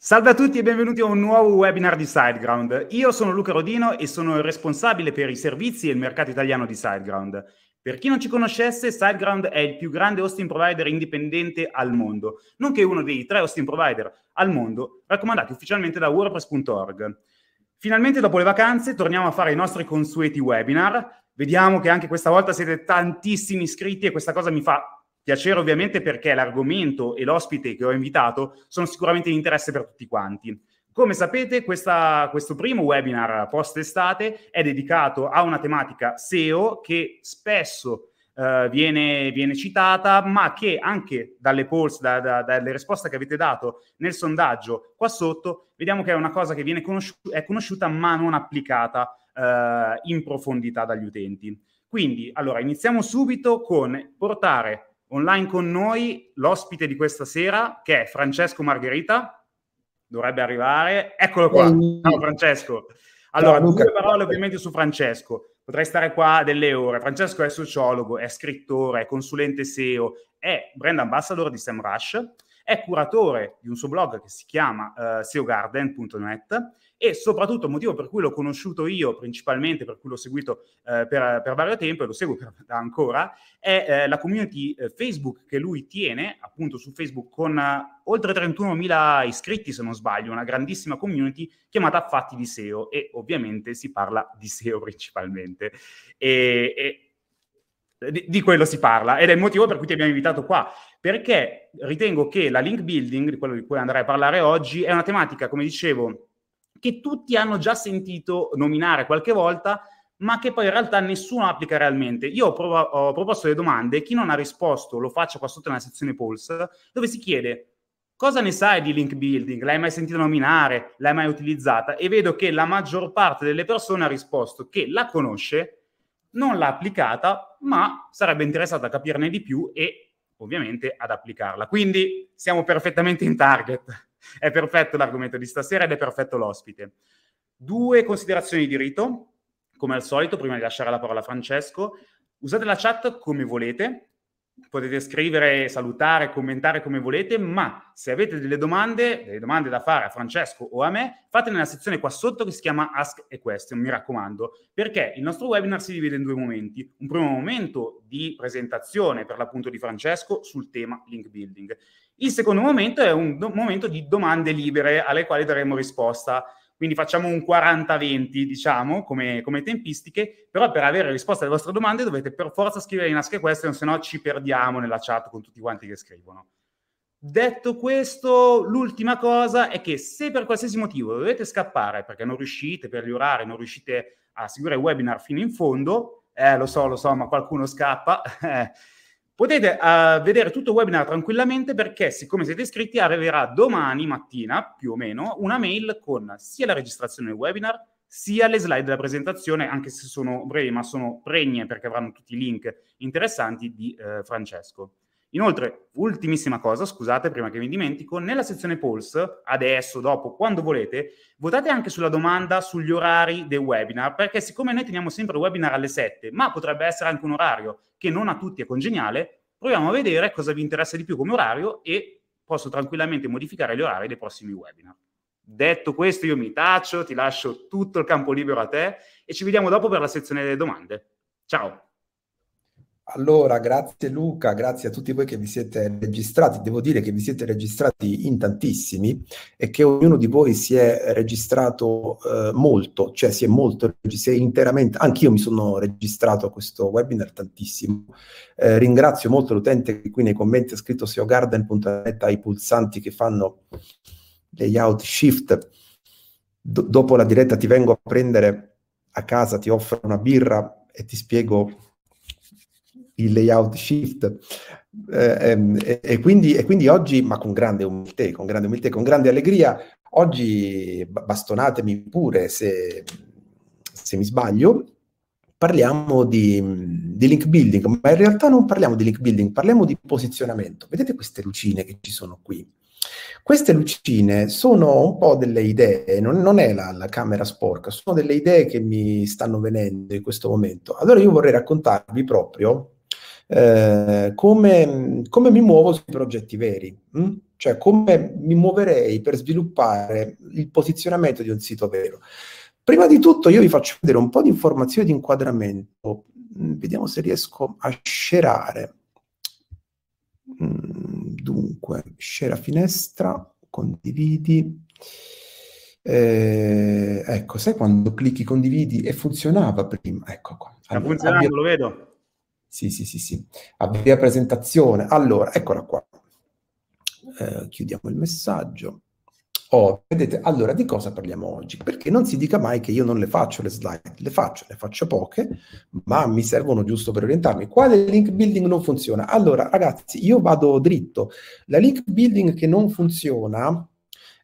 Salve a tutti e benvenuti a un nuovo webinar di Sideground. Io sono Luca Rodino e sono il responsabile per i servizi e il mercato italiano di Sideground. Per chi non ci conoscesse, Sideground è il più grande hosting provider indipendente al mondo, nonché uno dei tre hosting provider al mondo raccomandati ufficialmente da WordPress.org. Finalmente dopo le vacanze torniamo a fare i nostri consueti webinar. Vediamo che anche questa volta siete tantissimi iscritti e questa cosa mi fa Piacere ovviamente perché l'argomento e l'ospite che ho invitato sono sicuramente di interesse per tutti quanti. Come sapete, questa, questo primo webinar post-estate è dedicato a una tematica SEO che spesso eh, viene, viene, citata, ma che anche dalle polls, da, da, dalle risposte che avete dato nel sondaggio qua sotto, vediamo che è una cosa che viene conosci- è conosciuta ma non applicata eh, in profondità dagli utenti. Quindi, allora, iniziamo subito con portare Online con noi l'ospite di questa sera, che è Francesco Margherita, dovrebbe arrivare. Eccolo qua. Ciao Francesco. Allora, Ciao, due parole ovviamente su Francesco. Potrei stare qua delle ore. Francesco è sociologo, è scrittore, è consulente SEO, è brand ambassador di SEMrush, è curatore di un suo blog che si chiama uh, eh, seogarden.net e soprattutto il motivo per cui l'ho conosciuto io principalmente, per cui l'ho seguito eh, per, per, vario tempo e lo seguo per, ancora, è eh, la community eh, Facebook che lui tiene appunto su Facebook con eh, oltre 31.000 iscritti se non sbaglio, una grandissima community chiamata Fatti di SEO e ovviamente si parla di SEO principalmente. E, e, di, di, quello si parla ed è il motivo per cui ti abbiamo invitato qua, perché ritengo che la link building, quello di cui andrai a parlare oggi, è una tematica, come dicevo, che tutti hanno già sentito nominare qualche volta, ma che poi in realtà nessuno applica realmente. Io ho, prov- ho proposto le domande, chi non ha risposto lo faccio qua sotto nella sezione polls, dove si chiede cosa ne sai di link building? L'hai mai sentita nominare? L'hai mai utilizzata? E vedo che la maggior parte delle persone ha risposto che la conosce, non l'ha applicata, ma sarebbe interessata a capirne di più e ovviamente ad applicarla. Quindi siamo perfettamente in target. è perfetto l'argomento di stasera ed è perfetto l'ospite. Due considerazioni di rito, come al solito, prima di lasciare la parola a Francesco. Usate la chat come volete, potete scrivere, salutare, commentare come volete, ma se avete delle domande, delle domande da fare a Francesco o a me, fatele nella sezione qua sotto che si chiama Ask a Question, mi raccomando, perché il nostro webinar si divide in due momenti. Un primo momento di presentazione per l'appunto di Francesco sul tema link building il secondo momento è un do- momento di domande libere alle quali daremo risposta. Quindi facciamo un 40-20, diciamo, come, come tempistiche, però per avere risposta alle vostre domande dovete per forza scrivere in ask question, se no ci perdiamo nella chat con tutti quanti che scrivono. Detto questo, l'ultima cosa è che se per qualsiasi motivo dovete scappare perché non riuscite per gli orari, non riuscite a seguire il webinar fino in fondo, eh, lo so, lo so, ma qualcuno scappa. eh, Potete uh, vedere tutto il webinar tranquillamente perché, siccome siete iscritti, arriverà domani mattina, più o meno, una mail con sia la registrazione del webinar, sia le slide della presentazione, anche se sono brevi, ma sono pregne perché avranno tutti i link interessanti di eh, Francesco. Inoltre, ultimissima cosa, scusate prima che mi dimentico, nella sezione polls, adesso, dopo, quando volete, votate anche sulla domanda sugli orari del webinar, perché siccome noi teniamo sempre il webinar alle 7, ma potrebbe essere anche un orario che non a tutti è congeniale, proviamo a vedere cosa vi interessa di più come orario e posso tranquillamente modificare gli orari dei prossimi webinar. Detto questo, io mi taccio, ti lascio tutto il campo libero a te e ci vediamo dopo per la sezione delle domande. Ciao! Allora, grazie Luca, grazie a tutti voi che vi siete registrati. Devo dire che vi siete registrati in tantissimi e che ognuno di voi si è registrato eh, molto, cioè si è molto, si interamente, anch'io mi sono registrato a questo webinar tantissimo. Eh, ringrazio molto l'utente che qui nei commenti ha scritto seogarden.net ai pulsanti che fanno layout shift. Do- dopo la diretta ti vengo a prendere a casa, ti offro una birra e ti spiego il layout shift. Eh, ehm, e, e, quindi, e, quindi, oggi, ma con grande umiltà, con grande umiltà, con grande allegria, oggi bastonatemi pure se, se mi sbaglio, parliamo di, di, link building, ma in realtà non parliamo di link building, parliamo di posizionamento. Vedete queste lucine che ci sono qui? Queste lucine sono un po' delle idee, non, non è la, la, camera sporca, sono delle idee che mi stanno venendo in questo momento. Allora io vorrei raccontarvi proprio eh, come, come, mi muovo sui progetti veri, mh? Mm? cioè come mi muoverei per sviluppare il posizionamento di un sito vero. Prima di tutto io vi faccio vedere un po' di informazioni di inquadramento, mm, vediamo se riesco a scerare. Mm, dunque, scera finestra, condividi. Eh, ecco, sai quando clicchi condividi e funzionava prima? Ecco qua. Sta funzionando, lo vedo. Sì, sì, sì, sì. Avvia presentazione. Allora, eccola qua. Eh, chiudiamo il messaggio. Oh, vedete, allora di cosa parliamo oggi? Perché non si dica mai che io non le faccio le slide, le faccio, le faccio poche, ma mi servono giusto per orientarmi. Quale link building non funziona. Allora, ragazzi, io vado dritto. La link building che non funziona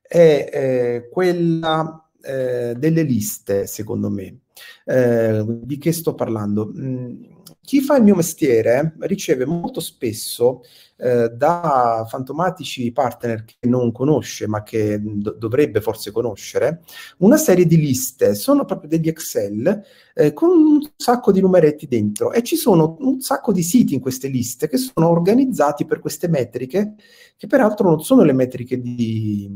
è eh, quella eh, delle liste, secondo me. Eh, di che sto parlando? Mm, chi fa il mio mestiere riceve molto spesso eh, da fantomatici partner che non conosce, ma che do- dovrebbe forse conoscere, una serie di liste. Sono proprio degli Excel eh, con un sacco di numeretti dentro e ci sono un sacco di siti in queste liste che sono organizzati per queste metriche, che peraltro non sono le metriche di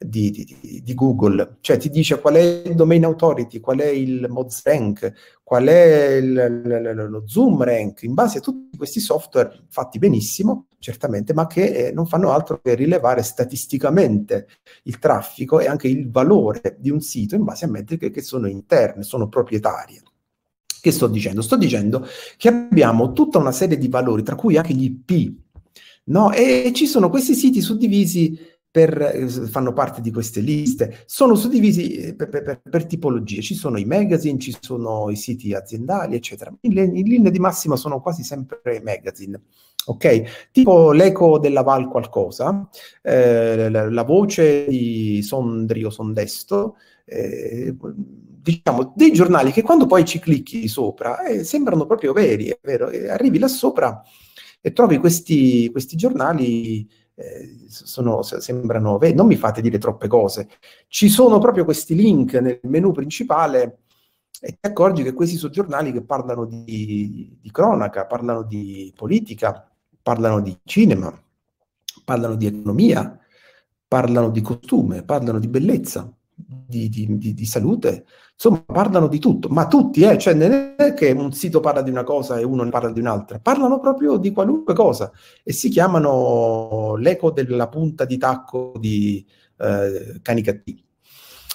di, di, di, Google, cioè ti dice qual è il domain authority, qual è il Moz Rank, qual è il, lo, lo Zoom Rank, in base a tutti questi software fatti benissimo, certamente, ma che eh, non fanno altro che rilevare statisticamente il traffico e anche il valore di un sito in base a metriche che sono interne, sono proprietarie. Che sto dicendo? Sto dicendo che abbiamo tutta una serie di valori, tra cui anche gli IP, no? e ci sono questi siti suddivisi per, eh, fanno parte di queste liste, sono suddivisi eh, per, per, per, tipologie, ci sono i magazine, ci sono i siti aziendali, eccetera. In, in linea di massima sono quasi sempre magazine. Ok, tipo l'eco della Val qualcosa, eh, la, la, voce di Sondri o Sondesto, eh, diciamo dei giornali che quando poi ci clicchi sopra eh, sembrano proprio veri, è vero, arrivi là sopra e trovi questi, questi giornali eh, sono, sembrano, non mi fate dire troppe cose. Ci sono proprio questi link nel menu principale e ti accorgi che questi sono giornali che parlano di, di cronaca, parlano di politica, parlano di cinema, parlano di economia, parlano di costume, parlano di bellezza, di, di, di, salute, insomma parlano di tutto, ma tutti, eh, cioè non è che un sito parla di una cosa e uno ne parla di un'altra, parlano proprio di qualunque cosa e si chiamano l'eco della punta di tacco di eh, cani cattivi.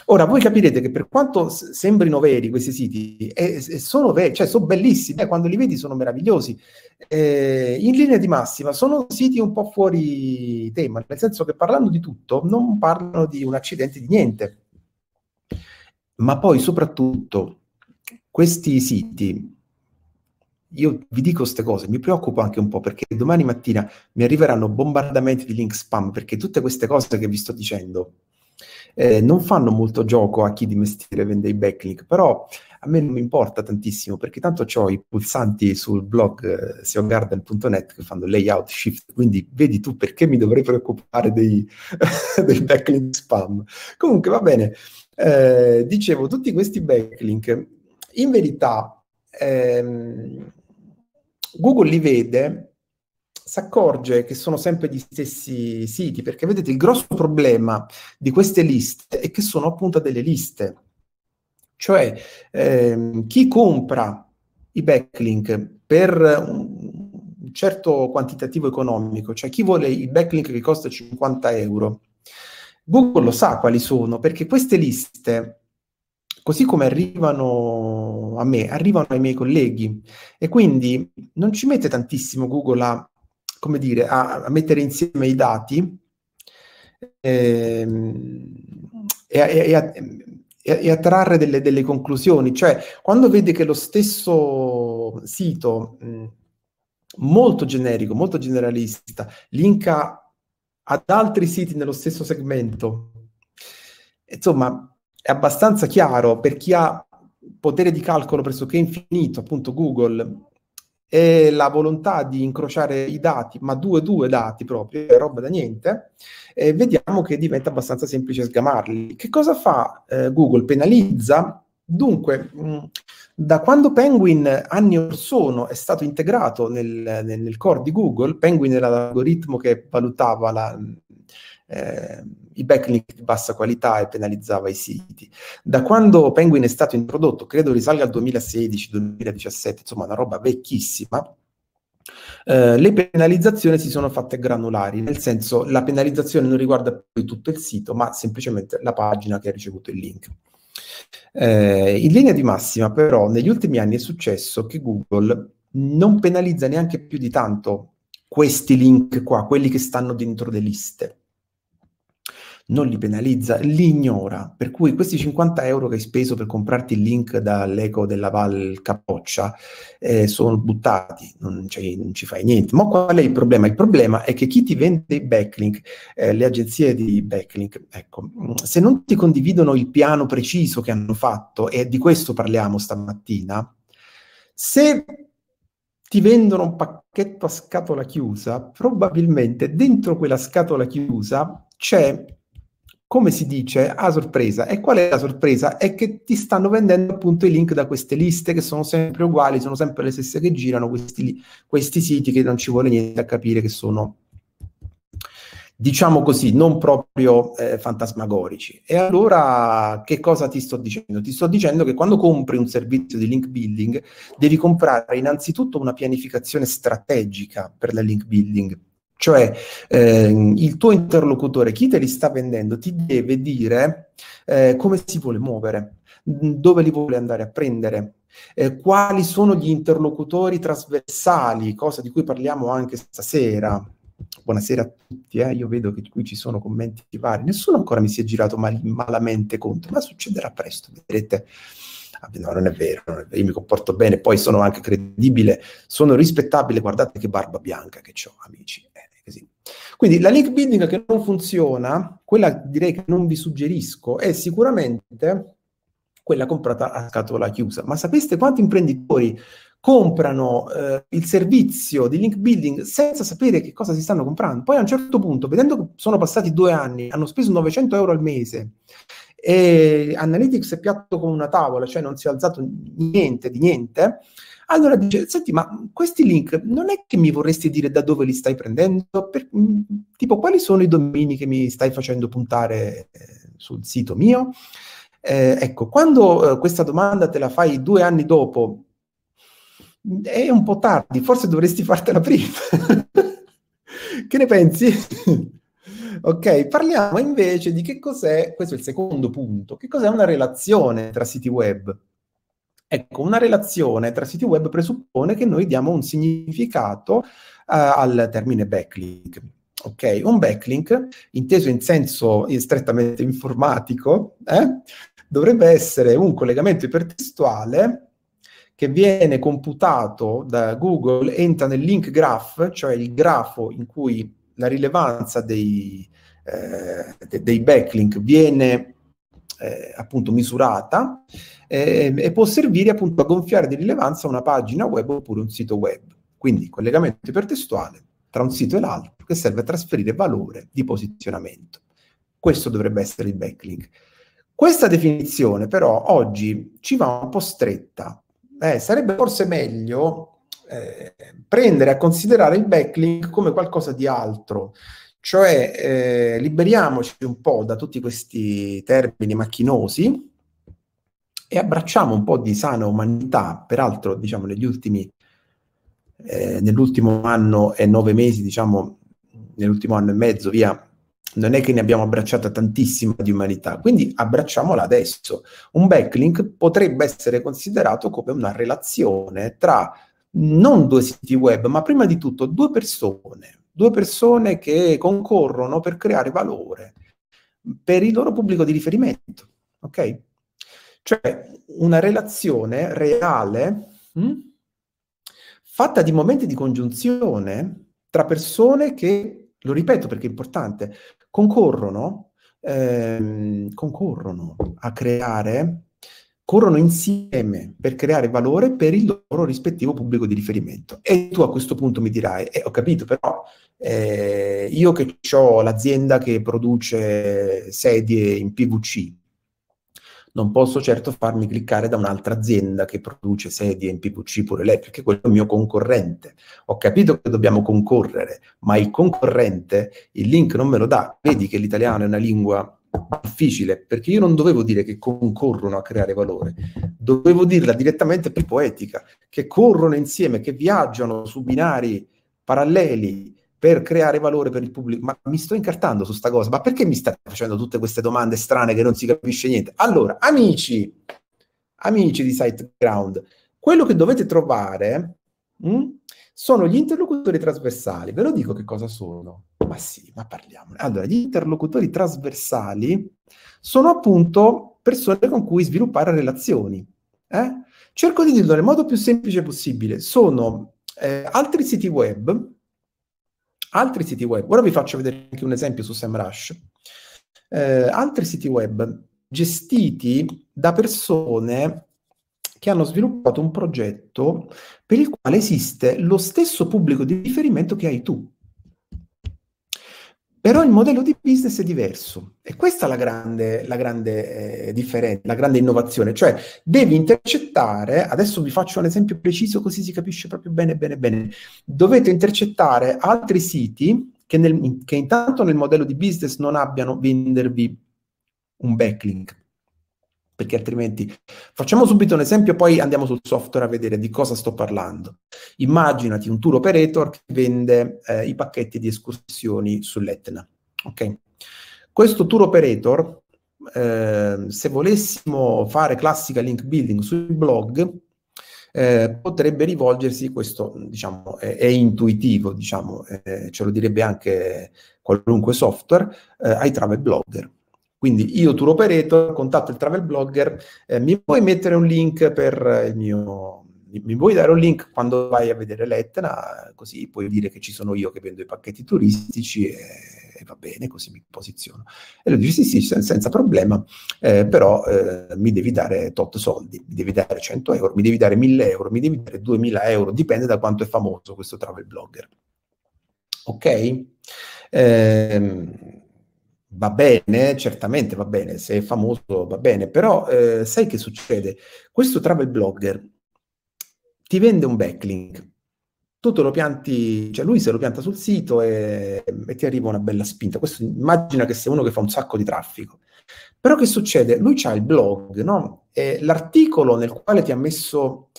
Ora, voi capirete che per quanto sembrino veri questi siti, è, è sono veri, cioè sono bellissimi, eh, quando li vedi sono meravigliosi. Eh, in linea di massima sono siti un po' fuori tema, nel senso che parlando di tutto non parlano di un accidente, di niente ma poi soprattutto questi siti, io vi dico queste cose, mi preoccupo anche un po' perché domani mattina mi arriveranno bombardamenti di link spam perché tutte queste cose che vi sto dicendo eh, non fanno molto gioco a chi di mestiere vende i backlink, però a me non mi importa tantissimo perché tanto ho i pulsanti sul blog eh, seogarden.net che fanno layout shift, quindi vedi tu perché mi dovrei preoccupare dei, dei backlink spam. Comunque va bene, eh, dicevo, tutti questi backlink, in verità ehm, Google li vede, si accorge che sono sempre gli stessi siti, perché vedete il grosso problema di queste liste è che sono appunto delle liste. Cioè, ehm, chi compra i backlink per un certo quantitativo economico, cioè chi vuole il backlink che costa 50 euro, Google lo sa quali sono, perché queste liste, così come arrivano a me, arrivano ai miei colleghi e quindi non ci mette tantissimo Google a, come dire, a, a mettere insieme i dati eh, e, a, e, a, e, a, trarre delle, delle, conclusioni. Cioè, quando vede che lo stesso sito... Mh, molto generico, molto generalista, linka ad altri siti nello stesso segmento. Insomma, è abbastanza chiaro per chi ha potere di calcolo pressoché infinito, appunto Google, e la volontà di incrociare i dati, ma due due dati proprio, roba da niente, e vediamo che diventa abbastanza semplice sgamarli. Che cosa fa eh, Google? Penalizza Dunque, da quando Penguin anni or sono è stato integrato nel, nel core di Google, Penguin era l'algoritmo che valutava la, eh, i backlink di bassa qualità e penalizzava i siti. Da quando Penguin è stato introdotto, credo risalga al 2016-2017, insomma una roba vecchissima, Uh, le penalizzazioni si sono fatte granulari, nel senso la penalizzazione non riguarda più tutto il sito, ma semplicemente la pagina che ha ricevuto il link. Eh, in linea di massima, però, negli ultimi anni è successo che Google non penalizza neanche più di tanto questi link qua, quelli che stanno dentro le liste non li penalizza, li ignora. Per cui questi 50 euro che hai speso per comprarti il link dall'eco della Val Capoccia eh, sono buttati, non, cioè, non, ci fai niente. Ma qual è il problema? Il problema è che chi ti vende i backlink, eh, le agenzie di backlink, ecco, se non ti condividono il piano preciso che hanno fatto, e di questo parliamo stamattina, se ti vendono un pacchetto a scatola chiusa, probabilmente dentro quella scatola chiusa c'è come si dice, a sorpresa. E qual è la sorpresa? È che ti stanno vendendo appunto i link da queste liste che sono sempre uguali, sono sempre le stesse che girano, questi, questi siti che non ci vuole niente a capire che sono, diciamo così, non proprio eh, fantasmagorici. E allora che cosa ti sto dicendo? Ti sto dicendo che quando compri un servizio di link building devi comprare innanzitutto una pianificazione strategica per la link building cioè eh, il tuo interlocutore, chi te li sta vendendo, ti deve dire eh, come si vuole muovere, mm, dove li vuole andare a prendere, eh, quali sono gli interlocutori trasversali, cosa di cui parliamo anche stasera. Buonasera a tutti, eh. io vedo che qui ci sono commenti vari, nessuno ancora mi si è girato mal- malamente contro, ma succederà presto, vedrete. Ah, no, non è, vero, non è vero, io mi comporto bene, poi sono anche credibile, sono rispettabile, guardate che barba bianca che ho, amici, eh, così. Quindi la link building che non funziona, quella direi che non vi suggerisco, è sicuramente quella comprata a scatola chiusa. Ma sapeste quanti imprenditori comprano eh, il servizio di link building senza sapere che cosa si stanno comprando? Poi a un certo punto, vedendo che sono passati due anni, hanno speso 900 euro al mese e Analytics è piatto come una tavola, cioè non si è alzato niente di niente, allora dice, senti, ma questi link non è che mi vorresti dire da dove li stai prendendo? Per, mm, tipo, quali sono i domini che mi stai facendo puntare eh, sul sito mio? Eh, ecco, quando eh, questa domanda te la fai due anni dopo, è un po' tardi, forse dovresti fartela prima. che ne pensi? ok, parliamo invece di che cos'è, questo è il secondo punto, che cos'è una relazione tra siti web? Ecco, una relazione tra siti web presuppone che noi diamo un significato uh, al termine backlink. Ok, un backlink, inteso in senso eh, strettamente informatico, eh, dovrebbe essere un collegamento ipertestuale che viene computato da Google, entra nel link graph, cioè il grafo in cui la rilevanza dei, eh, dei backlink viene eh, appunto misurata eh, e può servire appunto a gonfiare di rilevanza una pagina web oppure un sito web. Quindi collegamento ipertestuale tra un sito e l'altro che serve a trasferire valore di posizionamento. Questo dovrebbe essere il backlink. Questa definizione però oggi ci va un po' stretta. Eh, sarebbe forse meglio eh, prendere a considerare il backlink come qualcosa di altro, cioè eh, liberiamoci un po' da tutti questi termini macchinosi e abbracciamo un po' di sana umanità, peraltro diciamo negli ultimi, eh, nell'ultimo anno e nove mesi, diciamo nell'ultimo anno e mezzo via, non è che ne abbiamo abbracciata tantissima di umanità, quindi abbracciamola adesso. Un backlink potrebbe essere considerato come una relazione tra non due siti web, ma prima di tutto due persone due persone che concorrono per creare valore per il loro pubblico di riferimento, ok? Cioè una relazione reale mh, hm, fatta di momenti di congiunzione tra persone che, lo ripeto perché è importante, concorrono, ehm, concorrono a creare corrono insieme per creare valore per il loro rispettivo pubblico di riferimento. E tu a questo punto mi dirai, eh, ho capito però, eh, io che ho l'azienda che produce sedie in PVC, non posso certo farmi cliccare da un'altra azienda che produce sedie in PVC pure lei, perché quello è il mio concorrente. Ho capito che dobbiamo concorrere, ma il concorrente il link non me lo dà. Vedi che l'italiano è una lingua difficile, perché io non dovevo dire che concorrono a creare valore, dovevo dirla direttamente più poetica, che corrono insieme, che viaggiano su binari paralleli per creare valore per il pubblico. Ma mi sto incartando su sta cosa, ma perché mi state facendo tutte queste domande strane che non si capisce niente? Allora, amici, amici di SiteGround, quello che dovete trovare mh, mm, sono gli interlocutori trasversali. Ve lo dico che cosa sono ma sì, ma parliamo. Allora, gli interlocutori trasversali sono appunto persone con cui sviluppare relazioni. Eh? Cerco di dirlo nel modo più semplice possibile. Sono eh, altri siti web, altri siti web, ora vi faccio vedere anche un esempio su SEMrush, eh, altri siti web gestiti da persone che hanno sviluppato un progetto per il quale esiste lo stesso pubblico di riferimento che hai tu. Però il modello di business è diverso e questa è la grande, la grande eh, differenza, la grande innovazione, cioè devi intercettare, adesso vi faccio un esempio preciso così si capisce proprio bene, bene, bene, dovete intercettare altri siti che, nel, che intanto nel modello di business non abbiano vendervi un backlink, perché altrimenti facciamo subito un esempio, poi andiamo sul software a vedere di cosa sto parlando. Immaginati un tour operator che vende eh, i pacchetti di escursioni sull'Etna. Okay? Questo tour operator, eh, se volessimo fare classica link building sul blog, eh, potrebbe rivolgersi, questo diciamo, è, è intuitivo, diciamo, eh, ce lo direbbe anche qualunque software, eh, ai travel blogger. Quindi io tour operator, contatto il travel blogger, eh, mi puoi mettere un link per il mio... Mi puoi dare un link quando vai a vedere l'Etna, così puoi dire che ci sono io che vendo i pacchetti turistici e, e va bene, così mi posiziono. E lui dice sì, sì, senza problema, eh, però eh, mi devi dare tot soldi, mi devi dare 100 euro, mi devi dare 1000 euro, mi devi dare 2000 euro, dipende da quanto è famoso questo travel blogger. Ok? Ehm va bene, certamente va bene, se è famoso va bene, però eh, sai che succede? Questo travel blogger ti vende un backlink, tu te lo pianti, cioè lui se lo pianta sul sito e, e ti arriva una bella spinta. Questo immagina che sia uno che fa un sacco di traffico. Però che succede? Lui ha il blog, no? E l'articolo nel quale ti ha messo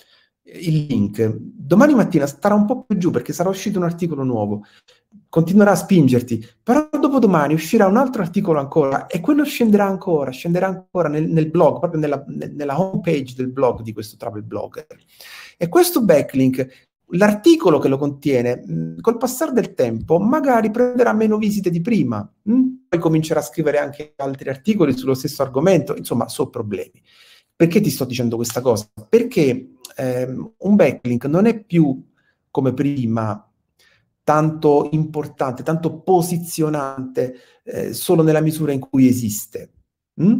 il link, domani mattina starà un po' più giù perché sarà uscito un articolo nuovo continuerà a spingerti, però dopo domani uscirà un altro articolo ancora e quello scenderà ancora, scenderà ancora nel, nel blog, proprio nella, nella home page del blog di questo travel blogger. E questo backlink l'articolo che lo contiene, col passare del tempo, magari prenderà meno visite di prima, poi comincerà a scrivere anche altri articoli sullo stesso argomento, insomma, sono problemi. Perché ti sto dicendo questa cosa? Perché ehm, un backlink non è più come prima tanto importante, tanto posizionante eh, solo nella misura in cui esiste. Mm?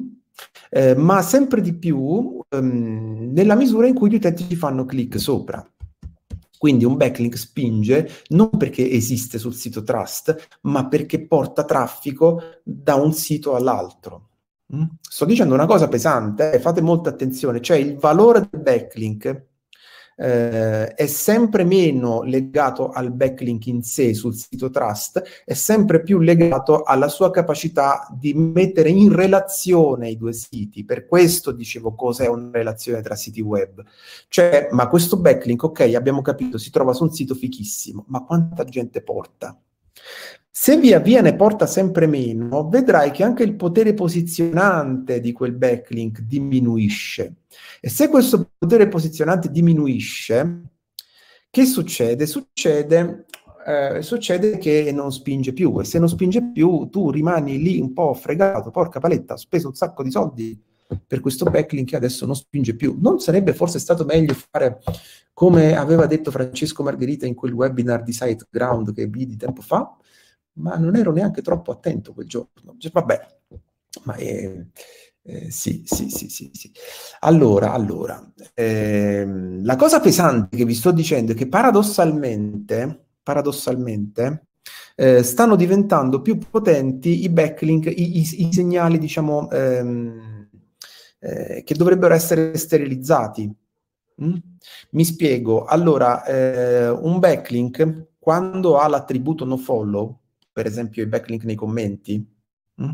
Eh, ma sempre di più ehm, nella misura in cui gli utenti ci fanno clic sopra. Quindi un backlink spinge non perché esiste sul sito Trust, ma perché porta traffico da un sito all'altro. Mm? Sto dicendo una cosa pesante, eh? fate molta attenzione, cioè il valore del backlink eh, è sempre meno legato al backlink in sé sul sito Trust, è sempre più legato alla sua capacità di mettere in relazione i due siti. Per questo dicevo cos'è una relazione tra siti web. Cioè, ma questo backlink, ok, abbiamo capito, si trova su un sito fichissimo, ma quanta gente porta? Se via via ne porta sempre meno, vedrai che anche il potere posizionante di quel backlink diminuisce. E se questo potere posizionante diminuisce, che succede? Succede, eh, succede che non spinge più e se non spinge più tu rimani lì un po' fregato, porca paletta, ho speso un sacco di soldi per questo backlink che adesso non spinge più. Non sarebbe forse stato meglio fare come aveva detto Francesco Margherita in quel webinar di SiteGround che vidi tempo fa? ma non ero neanche troppo attento quel giorno. Dice, vabbè, ma eh, eh, sì, sì, sì, sì, sì. Allora, allora, ehm, la cosa pesante che vi sto dicendo è che paradossalmente, paradossalmente, eh, stanno diventando più potenti i backlink, i, i, i segnali, diciamo, ehm, eh, che dovrebbero essere sterilizzati. Mm? Mi spiego. Allora, eh, un backlink, quando ha l'attributo nofollow, per esempio i backlink nei commenti, mh? Mm?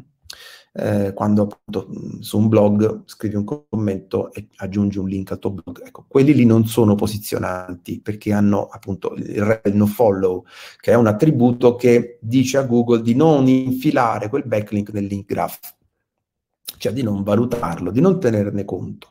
Eh, quando appunto mm, su un blog scrivi un commento e aggiungi un link al tuo blog, ecco, quelli lì non sono posizionanti perché hanno appunto il, il no follow, che è un attributo che dice a Google di non infilare quel backlink nel link graph, cioè di non valutarlo, di non tenerne conto.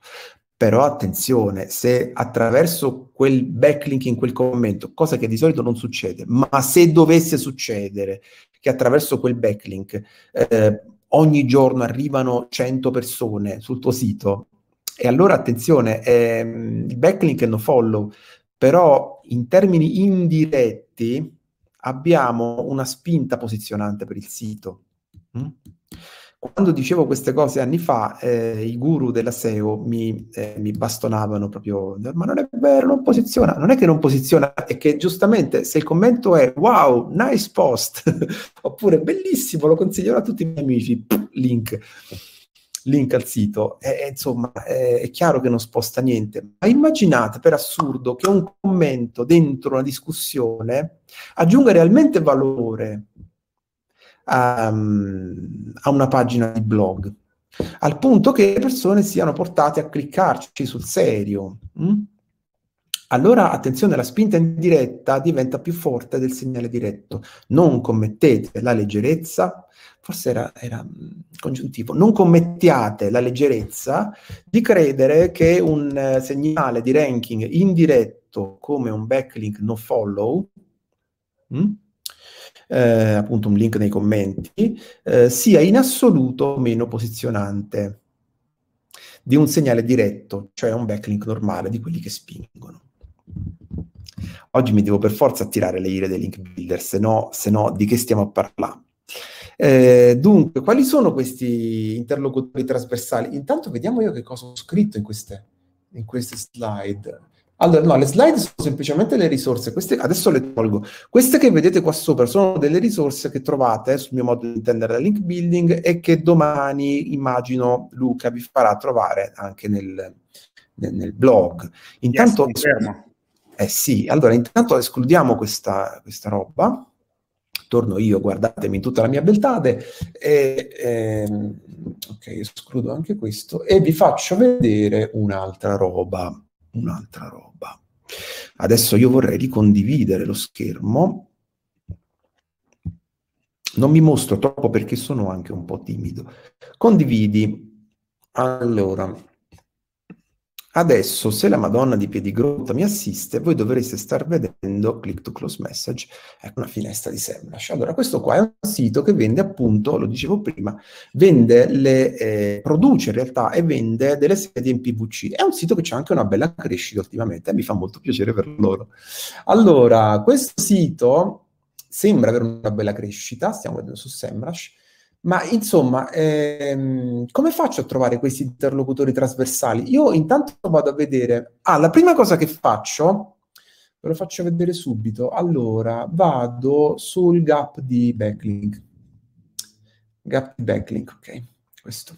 Però attenzione, se attraverso quel backlink in quel commento, cosa che di solito non succede, ma se dovesse succedere che attraverso quel backlink eh, ogni giorno arrivano 100 persone sul tuo sito, e allora attenzione, ehm, il backlink è no follow, però in termini indiretti abbiamo una spinta posizionante per il sito. Mm? Quando dicevo queste cose anni fa, eh, i guru della SEO mi, eh, mi, bastonavano proprio, ma non è vero, non posiziona. Non è che non posiziona, è che giustamente se il commento è wow, nice post, oppure bellissimo, lo consiglierò a tutti i miei amici, link, link al sito. E, insomma, è, è chiaro che non sposta niente. Ma immaginate per assurdo che un commento dentro una discussione aggiunga realmente valore a, mm, a una pagina di blog, al punto che le persone siano portate a cliccarci sul serio. Mm? Allora, attenzione, la spinta indiretta diventa più forte del segnale diretto. Non commettete la leggerezza, forse era, era, mm, congiuntivo, non commettiate la leggerezza di credere che un eh, segnale di ranking indiretto come un backlink no follow mh, mm? eh, appunto un link nei commenti, eh, sia in assoluto meno posizionante di un segnale diretto, cioè un backlink normale di quelli che spingono. Oggi mi devo per forza attirare le ire dei link builder, se no, se no di che stiamo a parlare? Eh, dunque, quali sono questi interlocutori trasversali? Intanto vediamo io che cosa ho scritto in queste, in queste slide. Allora, no, le slide sono semplicemente le risorse. Queste, adesso le tolgo. Queste che vedete qua sopra sono delle risorse che trovate sul mio modo di intendere la link building e che domani, immagino, Luca vi farà trovare anche nel, nel, nel blog. Intanto... Yes, eh sì, allora intanto escludiamo questa, questa roba torno io, guardatemi tutta la mia beltade, e, ehm, ok, escludo anche questo, e vi faccio vedere un'altra roba un'altra roba. Adesso io vorrei ricondividere lo schermo. Non mi mostro troppo perché sono anche un po' timido. Condividi. Allora, Adesso, se la Madonna di Piedigrotta mi assiste, voi dovreste star vedendo click to close message, ecco una finestra di Semrush. Allora, questo qua è un sito che vende appunto, lo dicevo prima, vende le, eh, produce in realtà e vende delle sedie in PVC. È un sito che c'è anche una bella crescita ultimamente, e eh, mi fa molto piacere per loro. Allora, questo sito sembra avere una bella crescita, stiamo vedendo su Semrush, ma insomma, ehm, come faccio a trovare questi interlocutori trasversali? Io intanto vado a vedere. Ah, la prima cosa che faccio, ve lo faccio vedere subito. Allora, vado sul gap di backlink. Gap di backlink, ok, questo.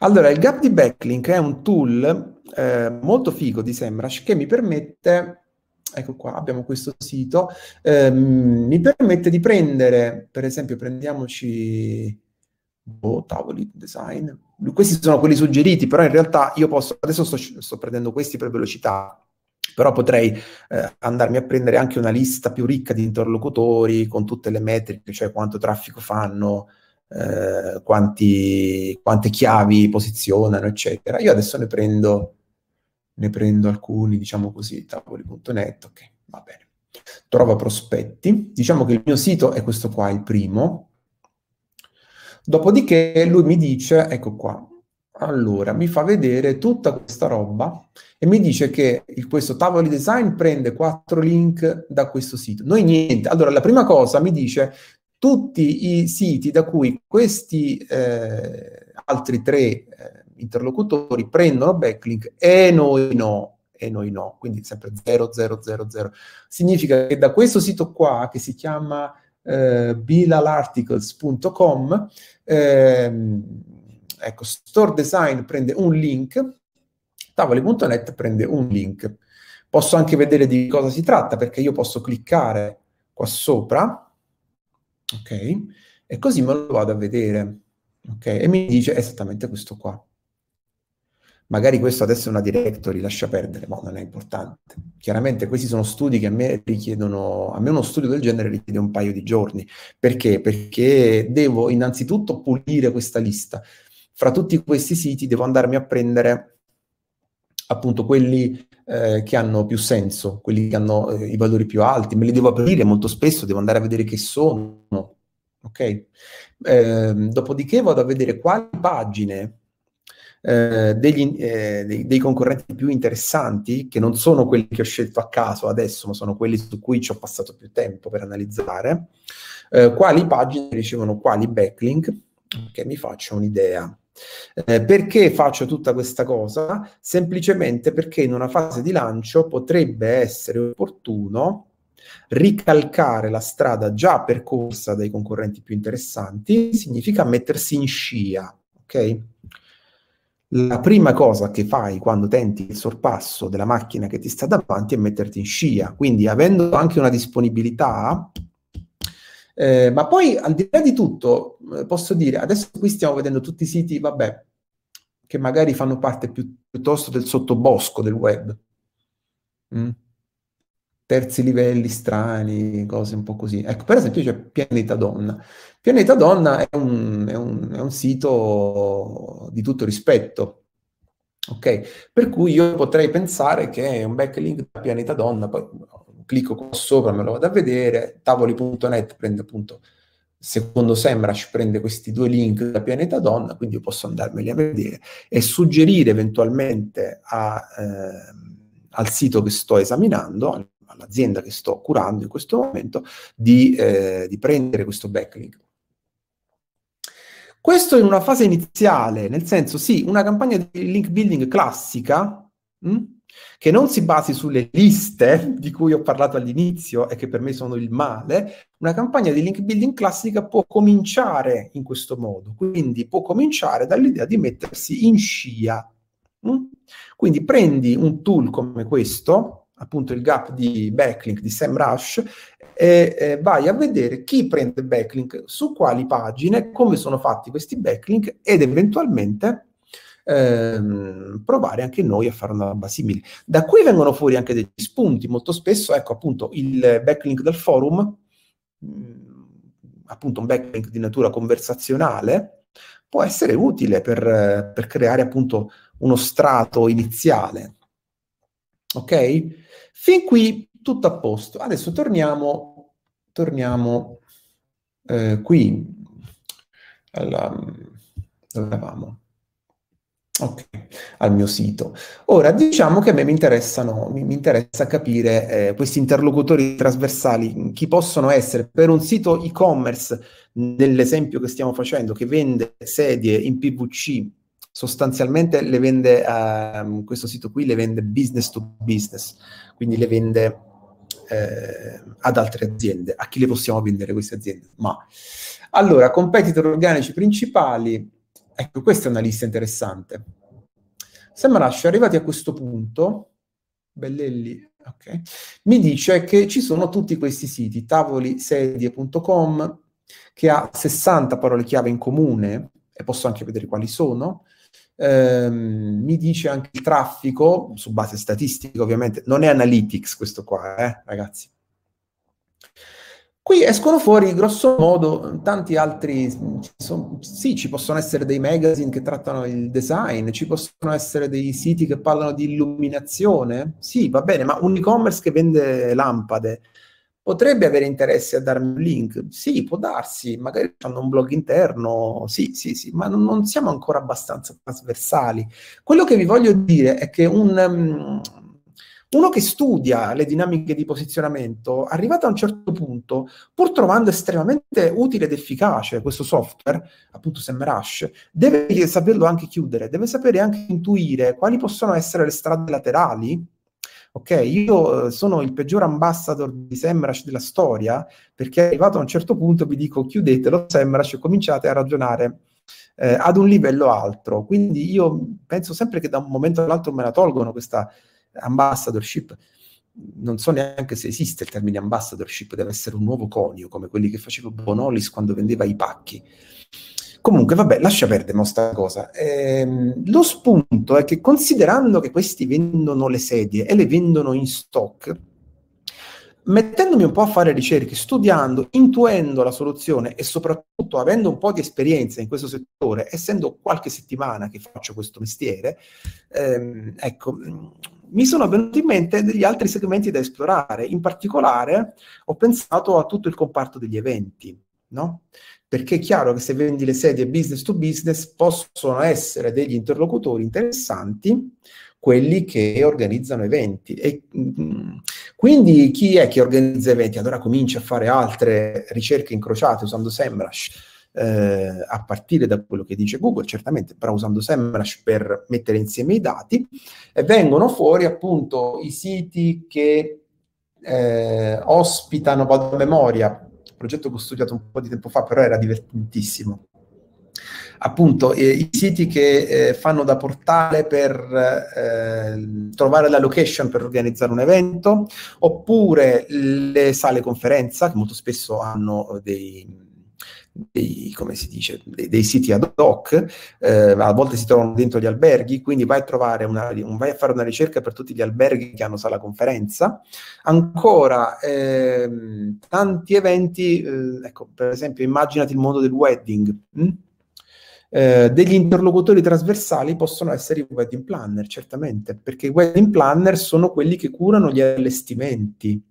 Allora, il gap di backlink è un tool eh, molto figo di Semrush che mi permette ecco qua, abbiamo questo sito, eh, mi permette di prendere, per esempio, prendiamoci, boh, tavoli, design, questi sono quelli suggeriti, però in realtà io posso, adesso sto, sto prendendo questi per velocità, però potrei eh, andarmi a prendere anche una lista più ricca di interlocutori con tutte le metriche, cioè quanto traffico fanno, eh, quanti, quante chiavi posizionano, eccetera. Io adesso ne prendo ne prendo alcuni, diciamo così, tavoli.net, ok, va bene. Trova prospetti, diciamo che il mio sito è questo qua, il primo. Dopodiché lui mi dice, ecco qua, allora mi fa vedere tutta questa roba e mi dice che il, questo tavoli design prende quattro link da questo sito. Noi niente. Allora, la prima cosa mi dice tutti i siti da cui questi eh, altri tre eh, interlocutori prendono backlink e noi no, e noi no, quindi sempre 0000. Significa che da questo sito qua, che si chiama eh, bilalarticles.com, ehm, ecco, Store Design prende un link, tavoli.net prende un link. Posso anche vedere di cosa si tratta, perché io posso cliccare qua sopra, ok, e così me lo vado a vedere, ok, e mi dice esattamente questo qua. Magari questo adesso è una directory, lascia perdere, ma non è importante. Chiaramente questi sono studi che a me richiedono, a me uno studio del genere richiede un paio di giorni. Perché? Perché devo innanzitutto pulire questa lista. Fra tutti questi siti devo andarmi a prendere appunto quelli eh, che hanno più senso, quelli che hanno eh, i valori più alti, me li devo aprire molto spesso, devo andare a vedere che sono, ok? Eh, dopodiché vado a vedere quali pagine eh, degli, eh, dei, dei, concorrenti più interessanti, che non sono quelli che ho scelto a caso adesso, ma sono quelli su cui ci ho passato più tempo per analizzare, eh, quali pagine ricevono quali backlink, che mi faccio un'idea. Eh, perché faccio tutta questa cosa? Semplicemente perché in una fase di lancio potrebbe essere opportuno ricalcare la strada già percorsa dai concorrenti più interessanti, significa mettersi in scia, ok? la prima cosa che fai quando tenti il sorpasso della macchina che ti sta davanti è metterti in scia, quindi avendo anche una disponibilità. Eh, ma poi al di là di tutto, eh, posso dire, adesso qui stiamo vedendo tutti i siti, vabbè, che magari fanno parte più, piuttosto del sottobosco del web. Mm terzi livelli strani, cose un po' così. Ecco, per esempio c'è Pianeta Donna. Pianeta Donna è un, è un, è un sito di tutto rispetto, ok? Per cui io potrei pensare che è un backlink da Pianeta Donna, poi clicco qua sopra, me lo vado a vedere, tavoli.net prende appunto, secondo Semrush prende questi due link da Pianeta Donna, quindi io posso andarmeli a vedere e suggerire eventualmente a, eh, al sito che sto esaminando, all'azienda che sto curando in questo momento di, eh, di prendere questo backlink. Questo in una fase iniziale, nel senso sì, una campagna di link building classica, mh, hm, che non si basi sulle liste di cui ho parlato all'inizio e che per me sono il male, una campagna di link building classica può cominciare in questo modo, quindi può cominciare dall'idea di mettersi in scia. Hm. Quindi prendi un tool come questo, appunto il gap di backlink di Sam Rush, e eh, vai a vedere chi prende backlink, su quali pagine, come sono fatti questi backlink ed eventualmente ehm, provare anche noi a fare una roba simile. Da qui vengono fuori anche degli spunti, molto spesso ecco appunto il backlink del forum, mh, mm, appunto un backlink di natura conversazionale, può essere utile per, per creare appunto uno strato iniziale Ok? Fin qui tutto a posto. Adesso torniamo, torniamo eh, qui. Alla, dove eravamo? Ok, al mio sito. Ora, diciamo che a me mi, mi, mi interessa capire eh, questi interlocutori trasversali, chi possono essere per un sito e-commerce, nell'esempio che stiamo facendo, che vende sedie in PVC sostanzialmente le vende, uh, questo sito qui le vende business to business, quindi le vende eh, ad altre aziende. A chi le possiamo vendere queste aziende? Ma allora, competitor organici principali, ecco, questa è una lista interessante. Samarascio, arrivati a questo punto, Bellelli, ok, mi dice che ci sono tutti questi siti, tavolisedie.com, che ha 60 parole chiave in comune, e posso anche vedere quali sono, Ehm, mi dice anche il traffico, su base statistica ovviamente, non è analytics questo qua, eh, ragazzi. Qui escono fuori, grosso modo, tanti altri, sono, sì, ci possono essere dei magazine che trattano il design, ci possono essere dei siti che parlano di illuminazione, sì, va bene, ma un e-commerce che vende lampade, potrebbe avere interesse a darmi un link? Sì, può darsi, magari hanno un blog interno, sì, sì, sì, ma non, siamo ancora abbastanza trasversali. Quello che vi voglio dire è che un, um, uno che studia le dinamiche di posizionamento, arrivato a un certo punto, pur trovando estremamente utile ed efficace questo software, appunto SEMrush, deve saperlo anche chiudere, deve sapere anche intuire quali possono essere le strade laterali ok, io eh, sono il peggior ambassador di Semrush della storia, perché arrivato a un certo punto vi dico chiudetelo Semrush e cominciate a ragionare eh, ad un livello altro. Quindi io penso sempre che da un momento all'altro me la tolgono questa ambassadorship non so neanche se esiste il termine ambassadorship, deve essere un nuovo conio, come quelli che faceva Bonolis quando vendeva i pacchi. Comunque, vabbè, lascia perdere questa cosa. Eh, lo spunto è che considerando che questi vendono le sedie e le vendono in stock, mettendomi un po' a fare ricerche, studiando, intuendo la soluzione e soprattutto avendo un po' di esperienza in questo settore, essendo qualche settimana che faccio questo mestiere, ehm, ecco, mi sono venuti in mente degli altri segmenti da esplorare. In particolare ho pensato a tutto il comparto degli eventi no? Perché è chiaro che se vendi le sedie business to business possono essere degli interlocutori interessanti quelli che organizzano eventi. E, mm, quindi chi è che organizza eventi? Allora comincia a fare altre ricerche incrociate usando SEMrush. Eh, a partire da quello che dice Google, certamente, però usando SEMrush per mettere insieme i dati, e vengono fuori appunto i siti che eh, ospitano, vado a memoria, progetto che ho studiato un po' di tempo fa, però era divertentissimo. Appunto, eh, i siti che eh, fanno da portale per eh, trovare la location per organizzare un evento, oppure le sale conferenza, che molto spesso hanno eh, dei dei, come si dice, dei, dei siti ad hoc, eh, a volte si trovano dentro gli alberghi, quindi vai a, una, un, vai a, fare una ricerca per tutti gli alberghi che hanno sala conferenza. Ancora, ehm, tanti eventi, eh, ecco, per esempio immaginati il mondo del wedding. Mh? Hm? Eh, degli interlocutori trasversali possono essere i wedding planner, certamente, perché i wedding planner sono quelli che curano gli allestimenti,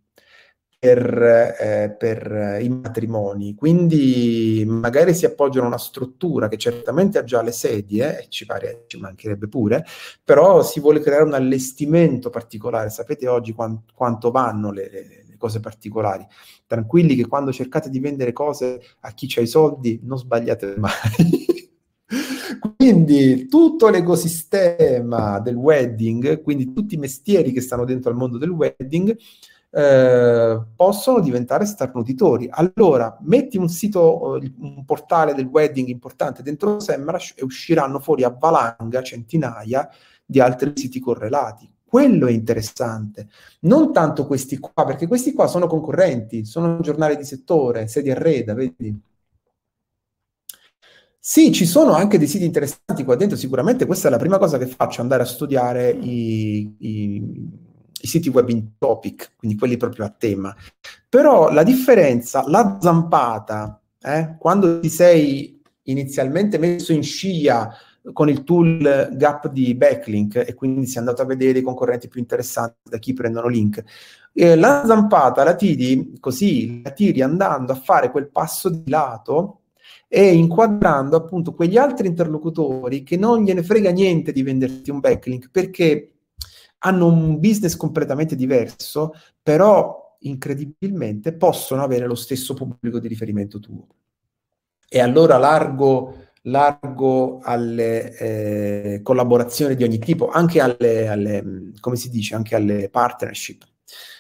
per, eh, per, i matrimoni. Quindi magari si appoggiano a una struttura che certamente ha già le sedie, eh, e ci pare ci mancherebbe pure, però si vuole creare un allestimento particolare. Sapete oggi quant- quanto vanno le, le, le, cose particolari. Tranquilli che quando cercate di vendere cose a chi ha i soldi, non sbagliate mai. quindi tutto l'ecosistema del wedding, quindi tutti i mestieri che stanno dentro al mondo del wedding, eh, possono diventare starnutitori. Allora, metti un sito, eh, un portale del wedding importante dentro Semrush e usciranno fuori a valanga centinaia di altri siti correlati. Quello è interessante. Non tanto questi qua, perché questi qua sono concorrenti, sono giornali di settore, sedi sedia reda, vedi? Sì, ci sono anche dei siti interessanti qua dentro, sicuramente questa è la prima cosa che faccio, andare a studiare i, i i siti web in topic, quindi quelli proprio a tema. Però la differenza, la zampata, eh, quando ti sei inizialmente messo in scia con il tool gap di backlink e quindi si è andato a vedere i concorrenti più interessanti da chi prendono link. Eh, la zampata la tiri così, la tiri andando a fare quel passo di lato e inquadrando appunto quegli altri interlocutori che non gliene frega niente di venderti un backlink perché hanno un business completamente diverso, però incredibilmente possono avere lo stesso pubblico di riferimento tuo. E allora largo, largo alle eh, collaborazioni di ogni tipo, anche alle, alle, come si dice, anche alle partnership.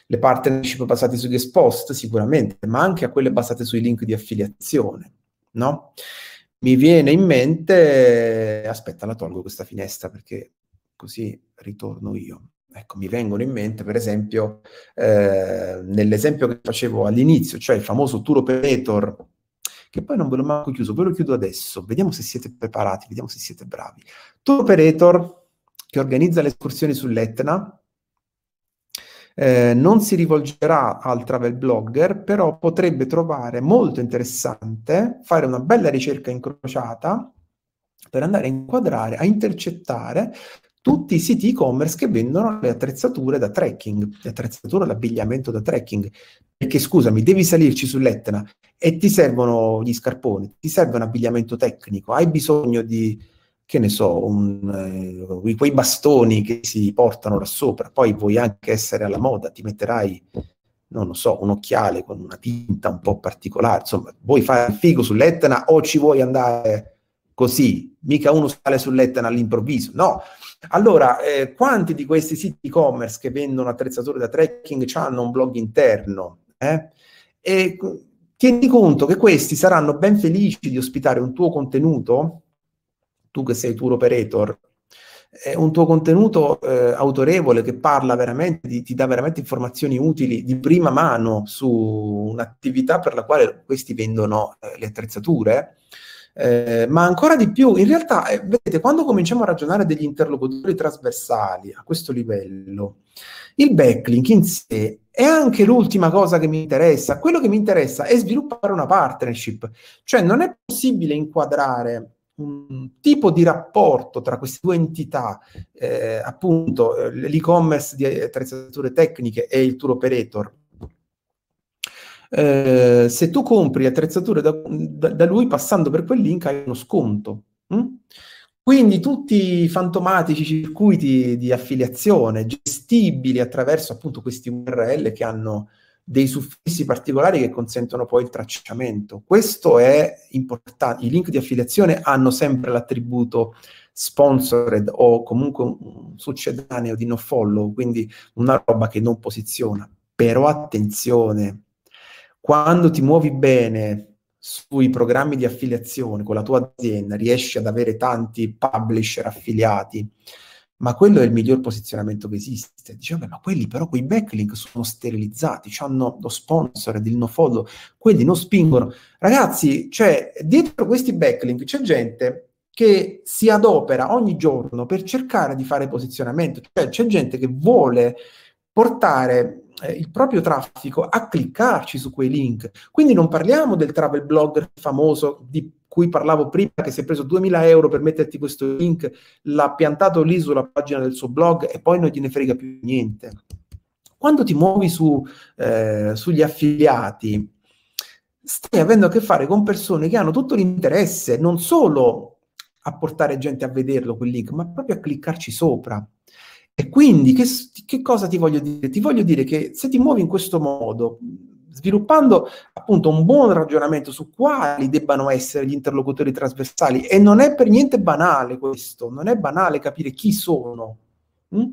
Le partnership basate sugli expost sicuramente, ma anche a quelle basate sui link di affiliazione, no? Mi viene in mente, aspetta la tolgo questa finestra perché così ritorno io. Ecco, mi vengono in mente, per esempio, eh, nell'esempio che facevo all'inizio, cioè il famoso tour operator, che poi non ve l'ho manco chiuso, ve lo chiudo adesso, vediamo se siete preparati, vediamo se siete bravi. Tour operator che organizza le escursioni sull'Etna, eh, non si rivolgerà al travel blogger, però potrebbe trovare molto interessante fare una bella ricerca incrociata per andare a inquadrare, a intercettare tutti i siti e-commerce che vendono le attrezzature da trekking, le attrezzature, l'abbigliamento da trekking. Perché scusami, devi salirci sull'Etna e ti servono gli scarponi, ti serve un abbigliamento tecnico, hai bisogno di, che ne so, un, eh, quei bastoni che si portano là sopra, poi vuoi anche essere alla moda, ti metterai, non lo so, un occhiale con una tinta un po' particolare, insomma, vuoi fare figo sull'Etna o ci vuoi andare così? Mica uno sale sull'Etna all'improvviso, no! Allora, eh, quanti di questi siti e-commerce che vendono attrezzature da trekking hanno un blog interno? Eh? E tieni conto che questi saranno ben felici di ospitare un tuo contenuto, tu che sei tour operator, eh, un tuo contenuto eh, autorevole che parla veramente, di, ti dà veramente informazioni utili di prima mano su un'attività per la quale questi vendono eh, le attrezzature. Eh, ma ancora di più, in realtà, eh, vedete, quando cominciamo a ragionare degli interlocutori trasversali a questo livello, il backlink in sé è anche l'ultima cosa che mi interessa. Quello che mi interessa è sviluppare una partnership, cioè non è possibile inquadrare un tipo di rapporto tra queste due entità, eh, appunto eh, l'e-commerce di attrezzature tecniche e il tour operator eh, se tu compri attrezzature da, da, lui passando per quel link hai uno sconto. Mh? Mm? Quindi tutti i fantomatici circuiti di affiliazione gestibili attraverso appunto questi URL che hanno dei suffissi particolari che consentono poi il tracciamento. Questo è importante. I link di affiliazione hanno sempre l'attributo sponsored o comunque un succedaneo di no follow, quindi una roba che non posiziona. Però attenzione, quando ti muovi bene sui programmi di affiliazione con la tua azienda, riesci ad avere tanti publisher affiliati, ma quello è il miglior posizionamento che esiste. Diciamo, ma quelli però, quei backlink sono sterilizzati, hanno lo sponsor ed il no follow, quelli non spingono. Ragazzi, cioè, dietro questi backlink c'è gente che si adopera ogni giorno per cercare di fare posizionamento, cioè c'è gente che vuole portare eh, il proprio traffico a cliccarci su quei link. Quindi non parliamo del travel blogger famoso di cui parlavo prima, che si è preso 2000 euro per metterti questo link, l'ha piantato lì sulla pagina del suo blog e poi non gliene frega più niente. Quando ti muovi su, eh, sugli affiliati, stai avendo a che fare con persone che hanno tutto l'interesse non solo a portare gente a vederlo quel link, ma proprio a cliccarci sopra. E quindi che, che cosa ti voglio dire? Ti voglio dire che se ti muovi in questo modo, sviluppando appunto un buon ragionamento su quali debbano essere gli interlocutori trasversali. E non è per niente banale questo, non è banale capire chi sono. Hm?